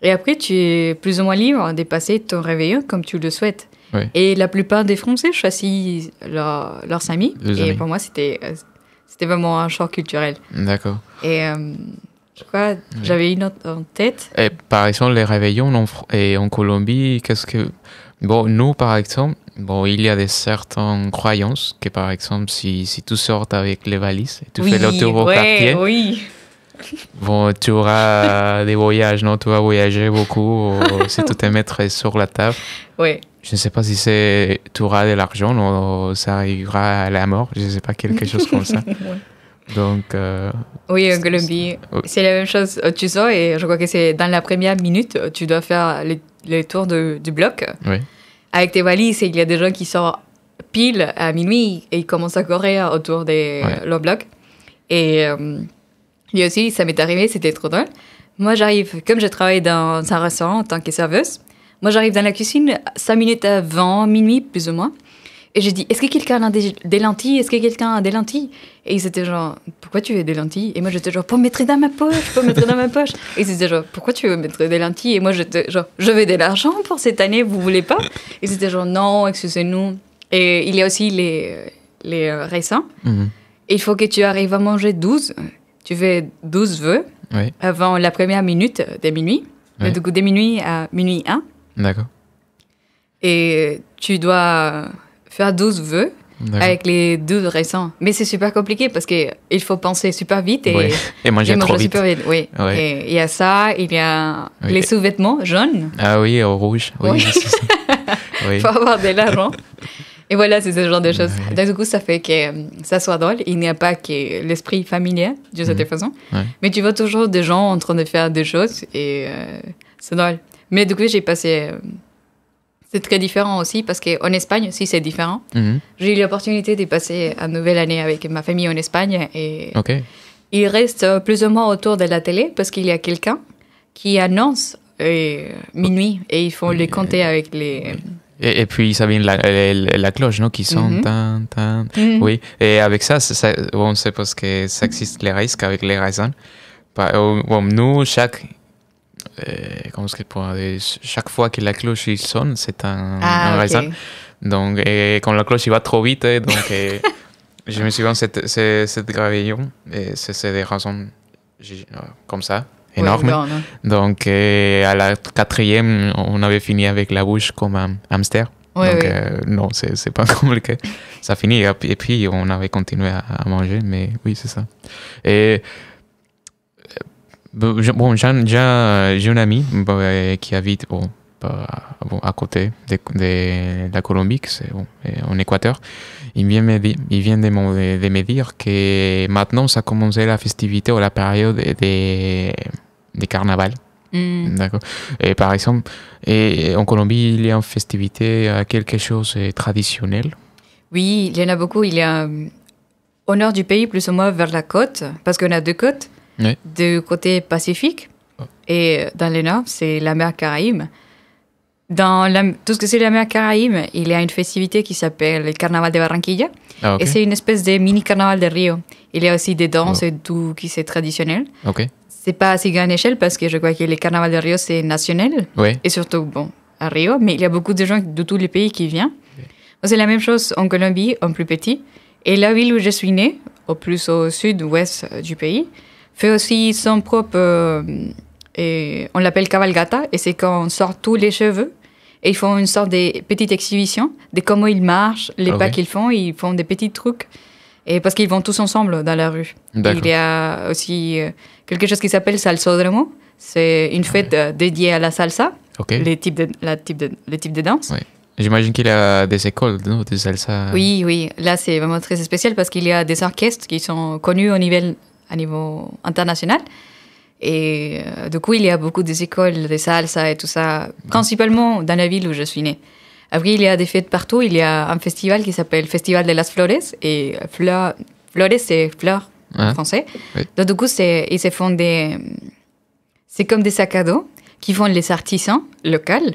Et après, tu es plus ou moins libre de passer ton réveillon comme tu le souhaites. Et la plupart des Français choisissent leurs amis. et pour moi, c'était, euh, c'était vraiment un choc culturel. D'accord. Et. Euh, j'avais une autre en tête. Et par exemple, les réveillons en, et en Colombie, qu'est-ce que. Bon, nous, par exemple, bon, il y a des certaines croyances que, par exemple, si, si tu sortes avec les valises et tu fais le tour au quartier. Oui. Bon, tu auras des voyages, non Tu vas voyager beaucoup si tu te mettre sur la table. Oui. Je ne sais pas si c'est tu auras de l'argent ou ça arrivera à la mort. Je ne sais pas, quelque chose comme ça. Donc. Euh, oui, Colombie, C'est la même chose tu sors et je crois que c'est dans la première minute, tu dois faire le, tour du bloc. Avec tes valises, et il y a des gens qui sortent pile à minuit et ils commencent à courir autour de leur bloc. Et lui euh, aussi, ça m'est arrivé, c'était trop drôle. Moi, j'arrive, comme je travaille dans un restaurant en tant que serveuse, moi, j'arrive dans la cuisine 5 minutes avant minuit, plus ou moins. Et j'ai dit, est-ce que quelqu'un a des, lentilles Est-ce que quelqu'un a des lentilles Et ils étaient genre, pourquoi tu veux des lentilles Et moi j'étais genre, pour mettre dans ma poche, pour mettre dans ma poche. Et ils étaient genre, pourquoi tu veux mettre des lentilles Et moi j'étais genre, je veux de l'argent pour cette année, vous voulez pas Et ils étaient genre, non, excusez-nous. Et il y a aussi les, les euh, récents mhm. Il faut que tu arrives à manger 12. Tu fais 12 vœux avant la première minute de minuit. Du coup, de minuit à minuit 1. D'accord. Et tu dois faire 12 vœux avec les 12 récents. Mais c'est super compliqué parce qu'il faut penser super vite et, manger, trop Super vite oui. Et il y a ça, il y a les sous-vêtements jaunes. Ah oui, au rouge. Il faut avoir de l'argent. Et voilà, c'est ce genre de choses. du coup, ça fait que euh, ça soit drôle. Il n'y a pas que l'esprit familial de mm. cette façon. Mais tu vois toujours des gens en train de faire des choses et euh, c'est drôle. Mais du coup, j'ai passé euh, c'est très différent aussi parce qu'en Espagne aussi c'est différent. Mhm. J'ai eu l'opportunité de passer une nouvelle année avec ma famille en Espagne et il reste plus ou moins autour de la télé parce qu'il y a quelqu'un qui annonce et euh, minuit et ils font les compter avec les... Et, puis ça vient la, la, cloche, non Qui sonne. Mhm. Mhm. Oui, et avec ça, on sait parce que ça existe les risques avec les raisons. Euh, nous, chaque eh, pour chaque fois que la cloche sonne, c'est un, raison. Ah, raisin. Donc, et eh, quand la cloche il va trop vite, eh, donc je me souviens cette cette, cette gravillon et c'est des raisons euh, comme ça énorme. Hein. Donc à la quatrième, on avait fini avec la bouche comme un hamster. donc non, c'est pas compliqué. ça finit et puis on avait continué à, à manger, mais oui c'est ça. Et Bon, j'ai un ami euh, qui habite à côté de, la Colombie, c'est en Équateur. Il vient, me vient de, me, dire que maintenant, ça a commencé la festivité ou la période des de carnaval. Mm. D'accord. Et par exemple, et en Colombie, il y a une festivité, euh, quelque chose de euh, traditionnel. Oui, il y en a beaucoup. Il y a au nord du pays, plus ou moins vers la côte, parce qu'on a deux côtes du côté Pacifique. Oh. Et dans le nord, c'est la mer Caraïbe. Dans tout ce que c'est la mer Caraïbe, il y a une festivité qui s'appelle le Carnaval de Barranquilla. Ah, et c'est une espèce de mini carnaval de Rio. Il y a aussi des danses oh. et tout qui c'est traditionnel. Ok. C'est pas assez grand grande échelle parce que je crois que le carnaval de Rio c'est national. Et surtout, bon, à Rio, mais il y a beaucoup de gens de tous les pays qui viennent. C'est la même chose en Colombie, en plus petit. Et la ville où je suis née, au plus au sud-ouest du pays, fait aussi son propre, euh, et on l'appelle cavalgata, et c'est quand on sort tous les cheveux. Et ils font une sorte de petite exhibition de comment ils marchent, les ah pas qu'ils font. Ils font des petits trucs. Et parce qu'ils vont tous ensemble dans la rue. Il y a aussi euh, quelque chose qui s'appelle Salsodromo. C'est une ah fête euh, dédiée à la salsa, le les, types de, la type de, les de danse. J'imagine qu'il y a des écoles de salsa. Oui, oui. Là, c'est vraiment très spécial parce qu'il y a des orchestres qui sont connus au niveau à niveau international. Et euh, du coup, il y a beaucoup des écoles de salsa et tout ça, principalement dans la ville où je suis née. Après, il y a des fêtes partout. Il y a un festival qui s'appelle Festival de las Flores. Et fleur, Flores, c'est fleurs en français. Donc, du coup, ils se font des. C'est comme des sacs à dos qui font les artisans locaux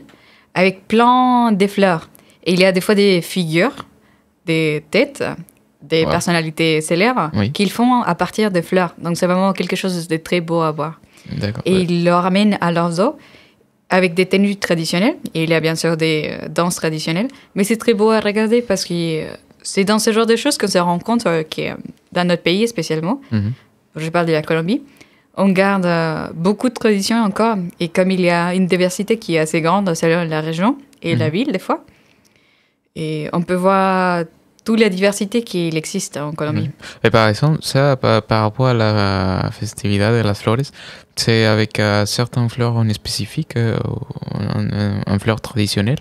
avec plein de fleurs. Et il y a des fois des figures, des têtes des personnalités célèbres qu'ils font à partir des fleurs. Donc c'est vraiment quelque chose de très beau à voir. Et ils le ramènent à leurs eaux avec des tenues traditionnelles. Et il y a bien sûr des euh, danses traditionnelles. Mais c'est très beau à regarder parce que euh, c'est dans ce genre de choses que se rend compte euh, que dans notre pays spécialement, mhm. je parle de la Colombie, on garde beaucoup de traditions encore. Et comme il y a une diversité qui est assez grande selon la région et la mhm. ville des fois, et on peut voir toute la diversité qu'il existe en Colombie. Et eh, par exemple, ça, par, rapport à la festivité de las flores, c'est avec eh, certaines fleurs en spécifique, eh, une fleur traditionnelle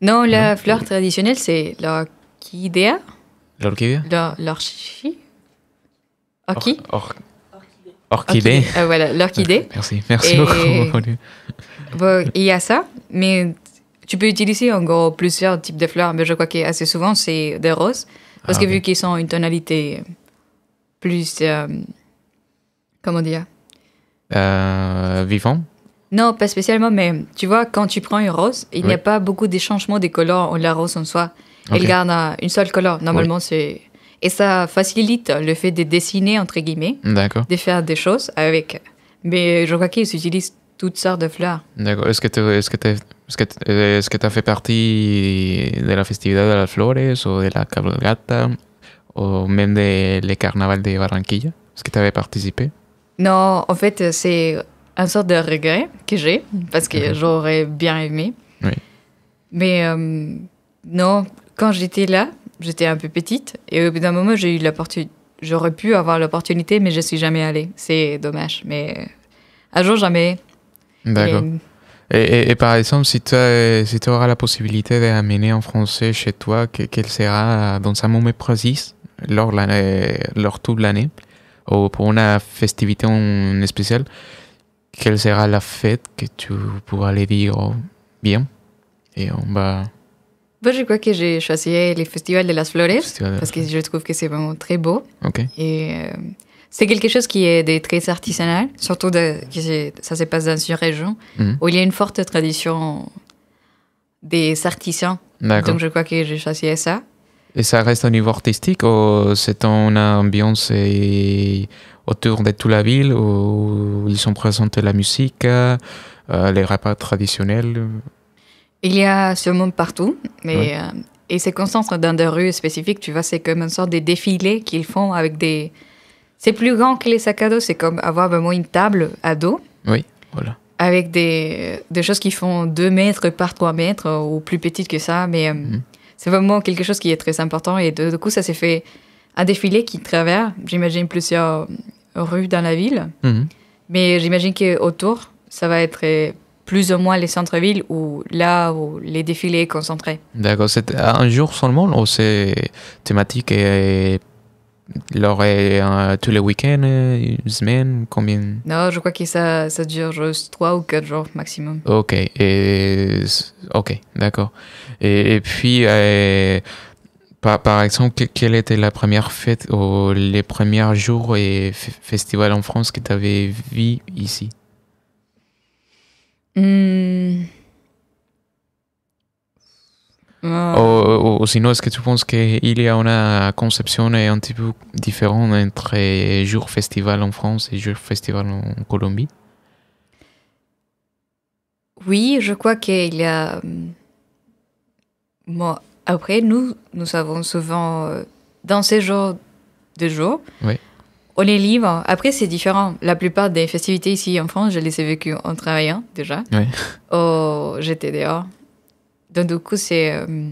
Non, la fleur traditionnelle, c'est l'orchidée. L'orchidée. L'orchidée. Orchidée. orchidée. Ah, voilà, l'orchidée. Merci, merci beaucoup. il y a ça, mais tu peux utiliser encore plusieurs types de fleurs, mais je crois qu'assez souvent c'est des roses. Parce ah, que vu qu'ils sont une tonalité plus. Euh, comment dire euh, Vivant Non, pas spécialement, mais tu vois, quand tu prends une rose, il n'y a pas beaucoup de changements des couleurs la rose en soi. Elle garde une seule couleur. Normalement, c'est. Et ça facilite le fait de dessiner, entre guillemets, de faire des choses avec. Mais je crois qu'ils utilisent toutes sortes de fleurs. D'accord. Est-ce que tu est est-ce que, tu eh, que fait partie de la festivité de las flores ou de la cabalgata ou même des les de Barranquilla Est-ce que tu avais participé Non, en fait, c'est un sorte de regret que j'ai parce que j'aurais bien aimé. Oui. Mais euh, non, quand j'étais là, j'étais un peu petite et au bout d'un moment, j'ai eu l'opportunité. J'aurais pu avoir l'opportunité, mais je suis jamais allée. C'est dommage. Mais euh, un jour, jamais. D'accord. Et, par exemple, si tu si auras la possibilité d'amener en Français chez toi, quel sera euh, dans un moment précis, lors, lors toute l'année, ou pour une festivité en spéciale, quelle sera la fête que tu pourras aller dire oh, bien Et on va. je crois que j'ai choisi les Festivals de las Flores, parce que je trouve que c'est vraiment très beau. Okay. Et. Euh, c'est quelque chose qui est très artisanal, surtout de, que ça se passe dans une région mhm. où il y a une forte tradition des artisans. Donc je crois que j'ai choisi ça. Et ça reste au niveau artistique ou c'est une ambiance autour de toute la ville où ils sont présentés la musique, euh, les repas traditionnels Il y a ce monde partout, mais euh, et c'est concentré dans des rues spécifiques. Tu vois, c'est comme une sorte de défilé qu'ils font avec des c'est plus grand que les sacs à dos. C'est comme avoir vraiment une table à dos. Oui, voilà. Avec des, choses qui font 2 mètres par 3 mètres euh, ou plus petites que ça. Mais euh, mhm. c'est vraiment quelque chose qui est très important. Et du coup, ça s'est fait un défilé qui traverse, j'imagine, plusieurs euh, rues dans la ville. Mhm. Mais j'imagine qu'autour, ça va être plus ou moins les centres-villes où là où les défilés sont concentrés. D'accord, c'est un jour seulement où c'est thématique et il tous les week-ends, une semaine, combien Non, je crois que ça, ça dure juste 3 ou 4 jours maximum. Ok, et, ok, d'accord. Et, puis, euh, par, par, exemple, quelle était la première fête ou les premiers jours et festivals en France que tu avais vu ici hmm. Ou, sinon, est-ce que tu penses qu'il y a une conception un petit peu différente entre jour festival en France et jour festival en Colombie Oui, je crois qu'il y a. Mm, après, nous, nous avons souvent, euh, dans ces jours de jour on est libre. Après, c'est différent. La plupart des festivités ici en France, je les ai vécues en travaillant déjà. Oui. Oh, j'étais dehors. Donc, du coup, c'est. Euh,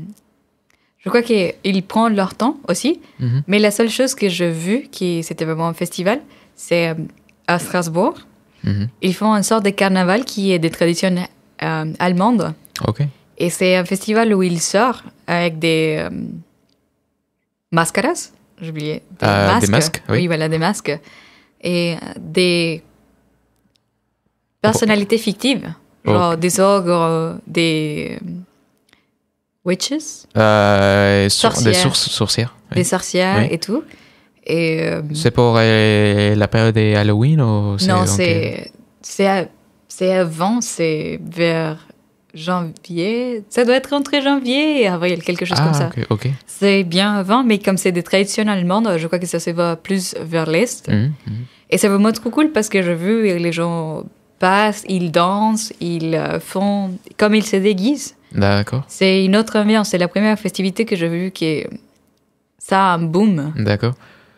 je crois qu'ils prennent leur temps aussi. Mhm. Mais la seule chose que j'ai vue, qui c'était vraiment un festival, c'est euh, à Strasbourg. Mhm. Ils font une sorte de carnaval qui est des traditions euh, allemandes. Et c'est un festival où ils sortent avec des mascaras. j'oubliais ah, Des masques. oui. voilà, des masques. Et des oh. personnalités fictives. Genre des ogres, des Witches euh, Des sources sorcières. Des sorcières et tout. Et, euh, c'est pour euh, la période des Halloween ou Non, c'est, c'est, c'est avant, c'est vers janvier. Ça doit être entre janvier et avril, quelque chose ah, comme ça. ok C'est bien avant, mais comme c'est des traditions allemandes, je crois que ça se voit plus vers l'Est. Hum, hum. Et ça vraiment trop cool parce que j'ai vu les gens passent, ils dansent, ils euh, font comme ils se déguisent. D'accord. C'est une autre ambiance. C'est la première festivité que j'ai vue qui est ça un boom. D'accord.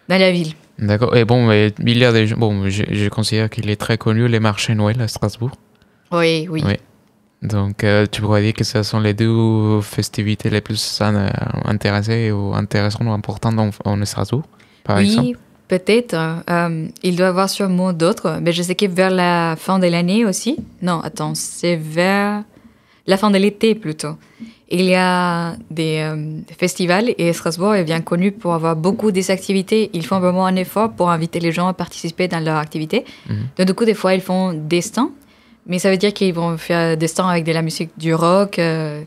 Dans la ville. D'accord. Et bon, il des Bon, je, considère qu'il est très connu les marchés Noël à Strasbourg. Oui, oui. Donc, euh, tu pourrais dire que ce sont les deux festivités les plus euh, intéressées ou intéressantes ou importantes en, Strasbourg, par oui, exemple. Peut-être. Euh, il doit y avoir sûrement d'autres. Mais je sais que vers la fin de l'année aussi. Non, attends, c'est vers la fin de l'été plutôt. Il y a des euh, festivals et Strasbourg est bien connu pour avoir beaucoup des activités. Ils font vraiment un effort pour inviter les gens à participer dans leur activité. Mhm. Donc, du coup, des fois, ils font des stands. Mais ça veut dire qu'ils vont faire des stands avec de la musique du rock. Euh,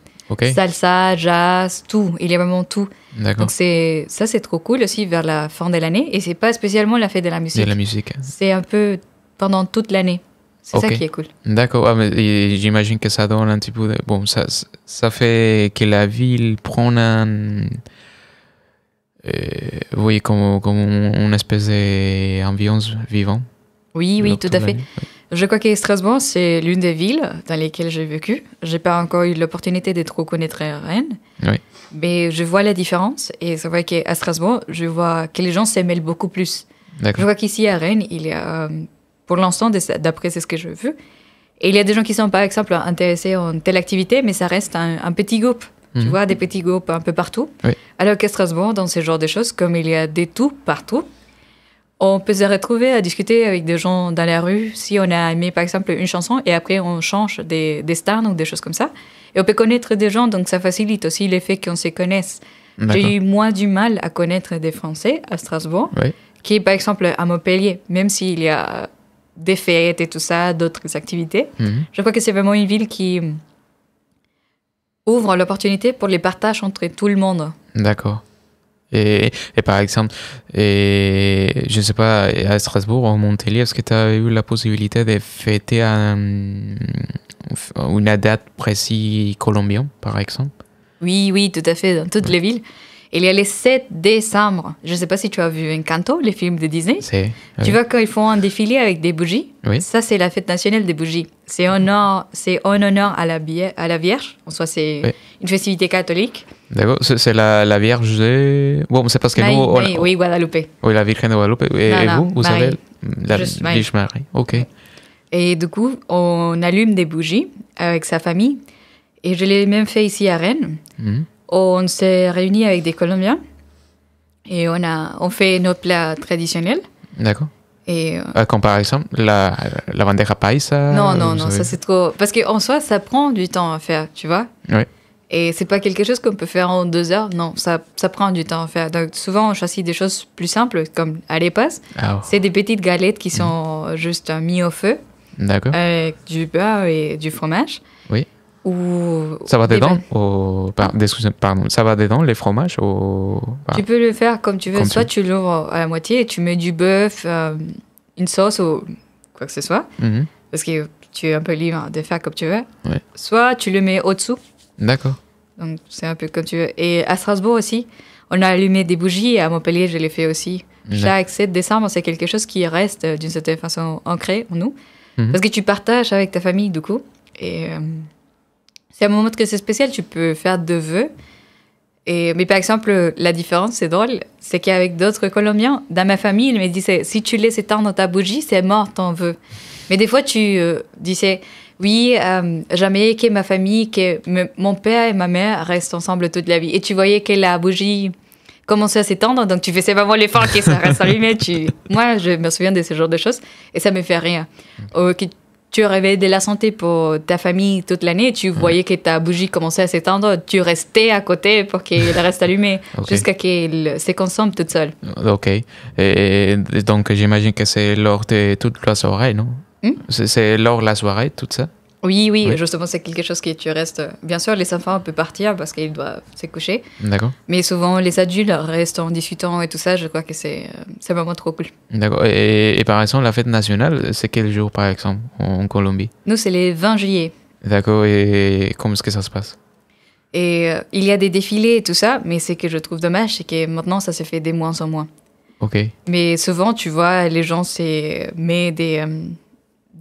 Salsa, jazz, tout. Il y a vraiment tout. Donc c'est ça, c'est trop cool aussi vers la fin de l'année. Et c'est pas spécialement la fête de la musique. la musique. C'est un peu pendant toute l'année. C'est ça qui est cool. D'accord. Ah, j'imagine que ça donne un petit peu de... Bon, ça, fait que la ville prend un... Euh, voyez comme, comme une espèce d'ambiance vivante. Oui, oui, tout à fait. Je crois qu'Estrasbourg, Strasbourg, c'est l'une des villes dans lesquelles j'ai vécu. Je n'ai pas encore eu l'opportunité de trop connaître Rennes. Mais je vois la différence. Et c'est vrai qu'à Strasbourg, je vois que les gens s'aiment beaucoup plus. Je vois qu'ici, à Rennes, il y a, euh, pour l'instant, d'après ce que je veux, et il y a des gens qui sont, par exemple, intéressés en telle activité, mais ça reste un, petit groupe. Tu mhm. vois, des petits groupes un peu partout. Alors qu'à Strasbourg, dans ce genre de choses, comme il y a des tout partout, on peut se retrouver à discuter avec des gens dans la rue si on a aimé par exemple une chanson et après on change des, stars ou des choses comme ça. Et on peut connaître des gens, donc ça facilite aussi l'effet qu'on se connaisse. J'ai eu moins du mal à connaître des Français à Strasbourg qui par exemple à Montpellier, même s'il y a des fêtes et tout ça, d'autres activités. Mhm. Je crois que c'est vraiment une ville qui ouvre l'opportunité pour les partages entre tout le monde. D'accord. Et, par exemple, et, je ne sais pas, à Strasbourg, à Montpellier, est-ce que tu as eu la possibilité de fêter une date précise colombienne, par exemple Oui, oui, tout à fait, dans toutes les villes. Il y a le 7 décembre. Je ne sais pas si tu as vu Encanto, les films de Disney. Tu vois qu'ils font un défilé avec des bougies. Oui. Ça, c'est la fête nationale des bougies. C'est en honneur, à la, à la Vierge. En soit c'est une festivité catholique. D'accord, c'est la, Vierge de... Bon, c'est parce que oui, Guadalupe. Oui, la Vierge de Guadalupe. Et, vous, vous savez la Vierge Marie. OK. Et du coup, on allume des bougies avec sa famille. Et je l'ai même fait ici à Rennes. Mhm on s'est réunis avec des Colombiens et on a on fait nos plats traditionnels. D'accord. Et euh, Comme par exemple la, la bandeja paisa. Euh, non, non, non, ça c'est trop. Parce qu'en soi, ça prend du temps à faire, tu vois. Oui. Et c'est pas quelque chose qu'on peut faire en deux heures. Non, ça, ça prend du temps à faire. Donc souvent, on choisit des choses plus simples, comme à ah C'est des petites galettes qui mhm. sont juste mises au feu. D'accord. Avec du beurre et du fromage. Oui ou ça va dedans ah. pardon, ça va dedans les fromages tu peux le faire comme tu veux soit tu, l'ouvres à la moitié et tu mets du bœuf euh, une sauce ou quoi que ce soit mhm. parce que tu es un peu libre de faire comme tu veux soit tu le mets au dessous d'accord donc c'est un peu comme tu veux et à Strasbourg aussi on a allumé des bougies à Montpellier je l'ai fait aussi chaque 7 décembre c'est quelque chose qui reste euh, d'une certaine façon ancré en nous mhm. parce que tu partages avec ta famille du coup et euh, c'est un moment que c'est spécial, tu peux faire deux vœux. Et, mais par exemple, la différence, c'est drôle, c'est qu'avec d'autres Colombiens, dans ma famille, ils me disaient si tu laisses éteindre ta bougie, c'est mort ton vœu. Mais des fois, tu euh, disais oui, euh, jamais que ma famille, que mon père et ma mère restent ensemble toute la vie. Et tu voyais que la bougie commençait à s'étendre, donc tu faisais vraiment l'effort que ça reste allumé. Tu... Moi, je me souviens de ce genre de choses et ça me fait rien tu rêvais de la santé pour ta famille toute l'année, tu voyais que ta bougie commençait à s'éteindre, tu restais à côté pour qu'elle reste allumée jusqu'à jusqu'à qu'elle se consomme toute seule. Euh, ok. Et donc j'imagine que c'est lors de toute la soirée, non hmm C'est lors de la soirée, tout ça oui, oui, justement, c'est quelque chose qui tu restes. Bien sûr, les enfants peuvent partir parce qu'ils doivent se coucher. D'accord. Mais souvent, les adultes restent en discutant et tout ça. Je crois que c'est euh, c'est vraiment trop cool. D'accord. Et, par exemple, la fête nationale, c'est quel jour, par exemple, en, Colombie Nous, c'est les 20 juillet. D'accord. Et, comment est-ce que ça se passe Et euh, il y a des défilés et tout ça, mais ce que je trouve dommage, c'est que maintenant, ça se fait des mois en moins. Ok. Mais souvent, tu vois, les gens, c'est mais des euh,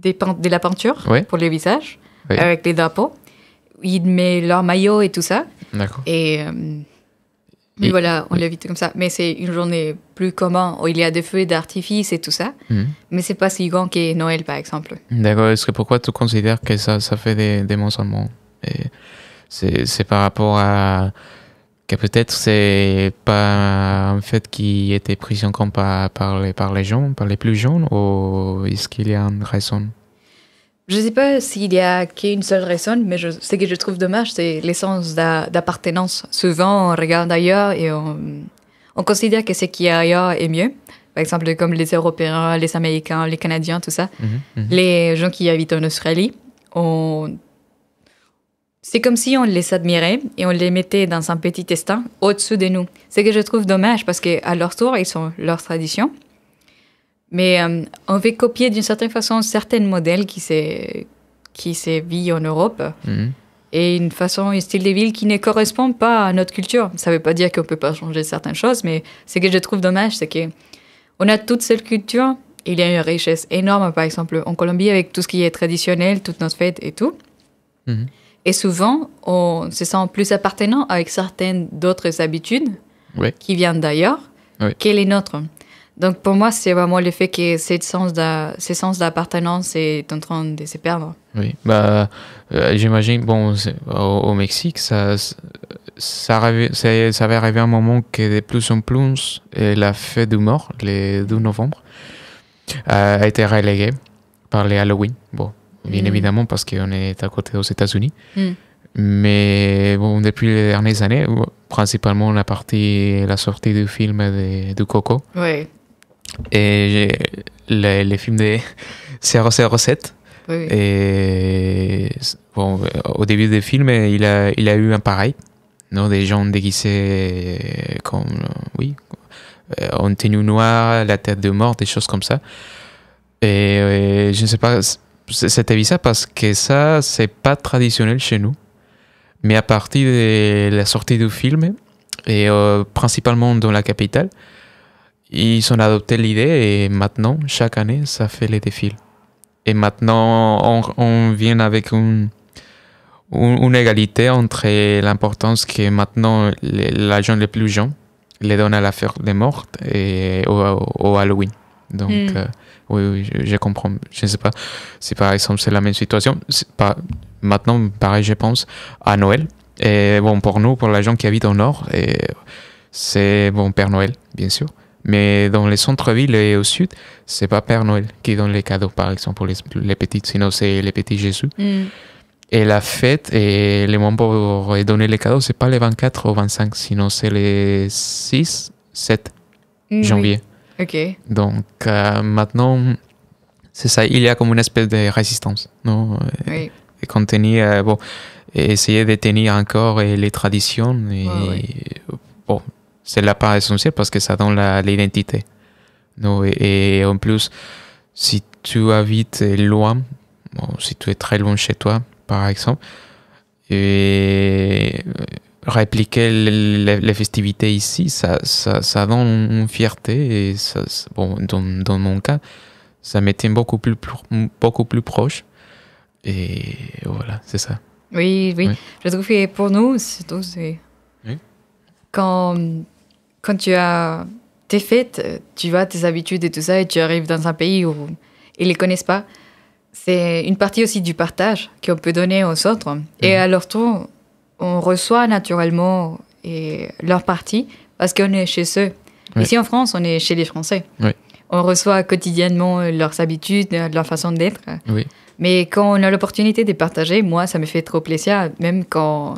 des de la peinture pour les visages, avec les drapeaux. Ils mettent leur maillot et tout ça. D'accord. Et, euh, voilà, on oui. l'évite comme ça. Mais c'est une journée plus commune où il y a des feux d'artifice et tout ça. Mhm. Mais c'est pas si grand que Noël, par exemple. D'accord. Est-ce que pourquoi tu considères que ça, ça fait des, des mensonges et c'est, par rapport à que peut-être c'est pas un fait qui était pris en compte par, par, les, gens, par les plus jeunes, ou est-ce qu'il y a une raison Je ne sais pas s'il y a qu'une seule raison, mais ce que je trouve dommage, c'est l'essence d'appartenance. Souvent, on regarde ailleurs et on, considère que ce qui est ailleurs est mieux. Par exemple, comme les Européens, les Américains, les Canadiens, tout ça. Mhm, mhm. Les gens qui habitent en Australie, ont... C'est comme si on les admirait et on les mettait dans un petit destin au-dessus de nous. Ce que je trouve dommage parce qu'à leur tour, ils ont leurs traditions. Mais euh, on veut copier d'une certaine façon certains modèles qui se, qui en Europe mhm. et une façon, un style de vie qui ne correspond pas à notre culture. Ça ne veut pas dire qu'on ne peut pas changer certaines choses, mais ce que je trouve dommage, c'est que on a toute cette culture. Il y a une richesse énorme, par exemple, en Colombie, avec tout ce qui est traditionnel, toutes nos fêtes et tout. Mhm. Et souvent, on se sent plus appartenant avec certaines d'autres habitudes qui viennent d'ailleurs que les nôtres. Donc pour moi, c'est vraiment le fait que sens ce sens d'appartenance est en train de se perdre. Oui, bah, euh, j'imagine, bon, au, Mexique, ça, ça, ça, va arriver un moment que de plus en plus, la fête du mort, le 12 novembre, euh, a été reléguée par les Halloween. Bon, bien mm. évidemment, parce qu'on est à côté aux États-Unis. Mm. Mais bon, depuis les dernières années, principalement la partie, la sortie du film de, Coco. Oui. Et les, les, films de 007. Oui. Et bon, au début du film, il a, il a eu un pareil. Non, des gens déguisés comme, oui, euh, en tenue noire, la tête de mort, des choses comme ça. Et, et euh, je ne sais pas, c'était bizarre parce que ça, c'est pas traditionnel chez nous. Mais à partir de la sortie du film, et euh, principalement dans la capitale, ils ont adopté l'idée et maintenant, chaque année, ça fait les défilés. Et maintenant, on, vient avec une, une, égalité entre l'importance que maintenant l'agent les plus jeunes les donne à l'affaire des mortes et au, Halloween. Donc. Hmm. Euh, oui, oui, je, comprends. Je ne sais pas C'est par exemple c'est la même situation. Pas, maintenant, pareil, je pense à Noël. Et bon, pour nous, pour les gens qui habitent au nord, c'est bon Père Noël, bien sûr. Mais dans les centres-villes et au sud, c'est pas Père Noël qui donne les cadeaux, par exemple, pour les, petites, sinon c'est les petits Jésus. Mm. Et la fête et les moments pour donner les cadeaux, c'est pas les 24 ou 25, sinon c'est les 6, 7 mm, janvier. Donc euh, maintenant, c'est ça, il y a comme une espèce de résistance. Non Et euh, bon, essayer de tenir encore euh, les traditions. Bon, c'est la part essentielle parce que ça donne l'identité. Non, et, en plus, si tu habites loin, bon, si tu es très loin chez toi, par exemple, et répliquer les, festivités ici, ça, ça, ça donne une fierté et ça, bon, dans, dans, mon cas, ça m'était beaucoup plus, beaucoup plus proche. Et voilà, c'est ça. Oui, oui, Je trouve que pour nous, c'est. Quand, quand tu as tes fêtes, tu vois tes habitudes et tout ça, et tu arrives dans un pays où ils ne les connaissent pas, c'est une partie aussi du partage qu'on peut donner aux autres. Et mhm. à leur tour, on reçoit naturellement et leur partie parce qu'on est chez eux. Ici en France, on est chez les Français. On reçoit quotidiennement euh, leurs habitudes, euh, leur façon d'être. Mais quand on a l'opportunité de partager, moi, ça me fait trop plaisir, même quand...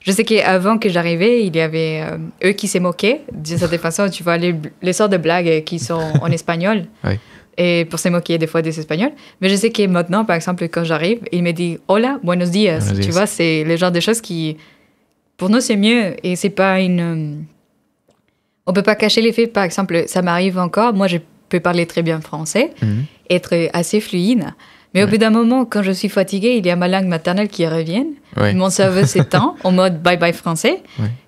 Je sais qu'avant que j'arrivais, il y avait euh, eux qui s'est moqué d'une certaine façon, tu vois, les, les sortes de blagues qui sont en espagnol et pour se moquer des fois des Espagnols. Mais je sais que maintenant, par exemple, quand j'arrive, il me dit Hola, buenos dias. tu vois, c'est le genre de choses qui, pour nous, c'est mieux et c'est pas une. Euh, on peut pas cacher les faits. Par exemple, ça m'arrive encore. Moi, je peux parler très bien français, mhm. être assez fluide. Mais au bout d'un moment, quand je suis fatiguée, il y a ma langue maternelle qui revient. Mon cerveau s'étend en mode bye bye français.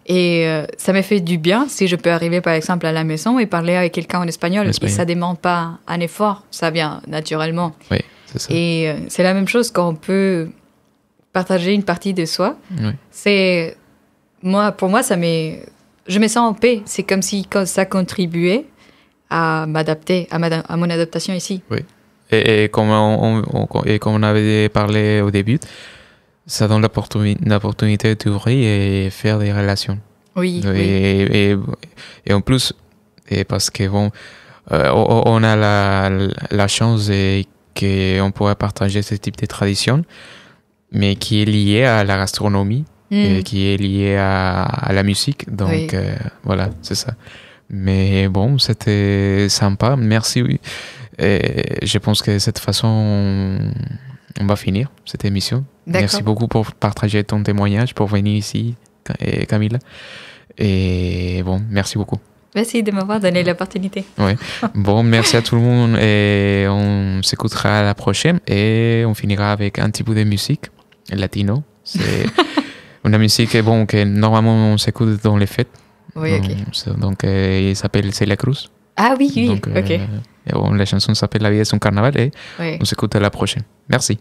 Et euh, ça me fait du bien si je peux arriver par exemple à la maison et parler avec quelqu'un en espagnol. Et ça ne demande pas un effort, ça vient naturellement. c'est ça. Et euh, c'est la même chose quand on peut partager une partie de soi. C'est moi, pour moi, ça je me sens en paix. C'est comme si ça contribuait à m'adapter, à, à mon adaptation ici. Oui. Et, comme, on, comme on avait parlé au début, ça donne l'opportunité d'ouvrir et faire des relations. Oui. Et, en plus, et parce que bon, euh, on a la, chance et qu'on pourrait partager ce type de tradition, mais qui est lié à la gastronomie, et hmm. qui est lié à, la musique. Donc euh, voilà, c'est ça. Mais bon, c'était sympa. Merci et je pense que de cette façon, on va finir cette émission. Merci beaucoup pour partager ton témoignage, pour venir ici, Camille. Et bon, merci beaucoup. Merci de m'avoir donné l'opportunité. Bon, merci à tout le monde et on s'écoutera la prochaine et on finira avec un petit bout de musique latino. C'est une musique bon, que normalement on s'écoute dans les fêtes. Oui, Donc, euh, il s'appelle C'est la Cruz. Ah oui, oui, ok. Euh, la chanson s'appelle La vie est un carnaval et on s'écoute à la prochaine. Merci.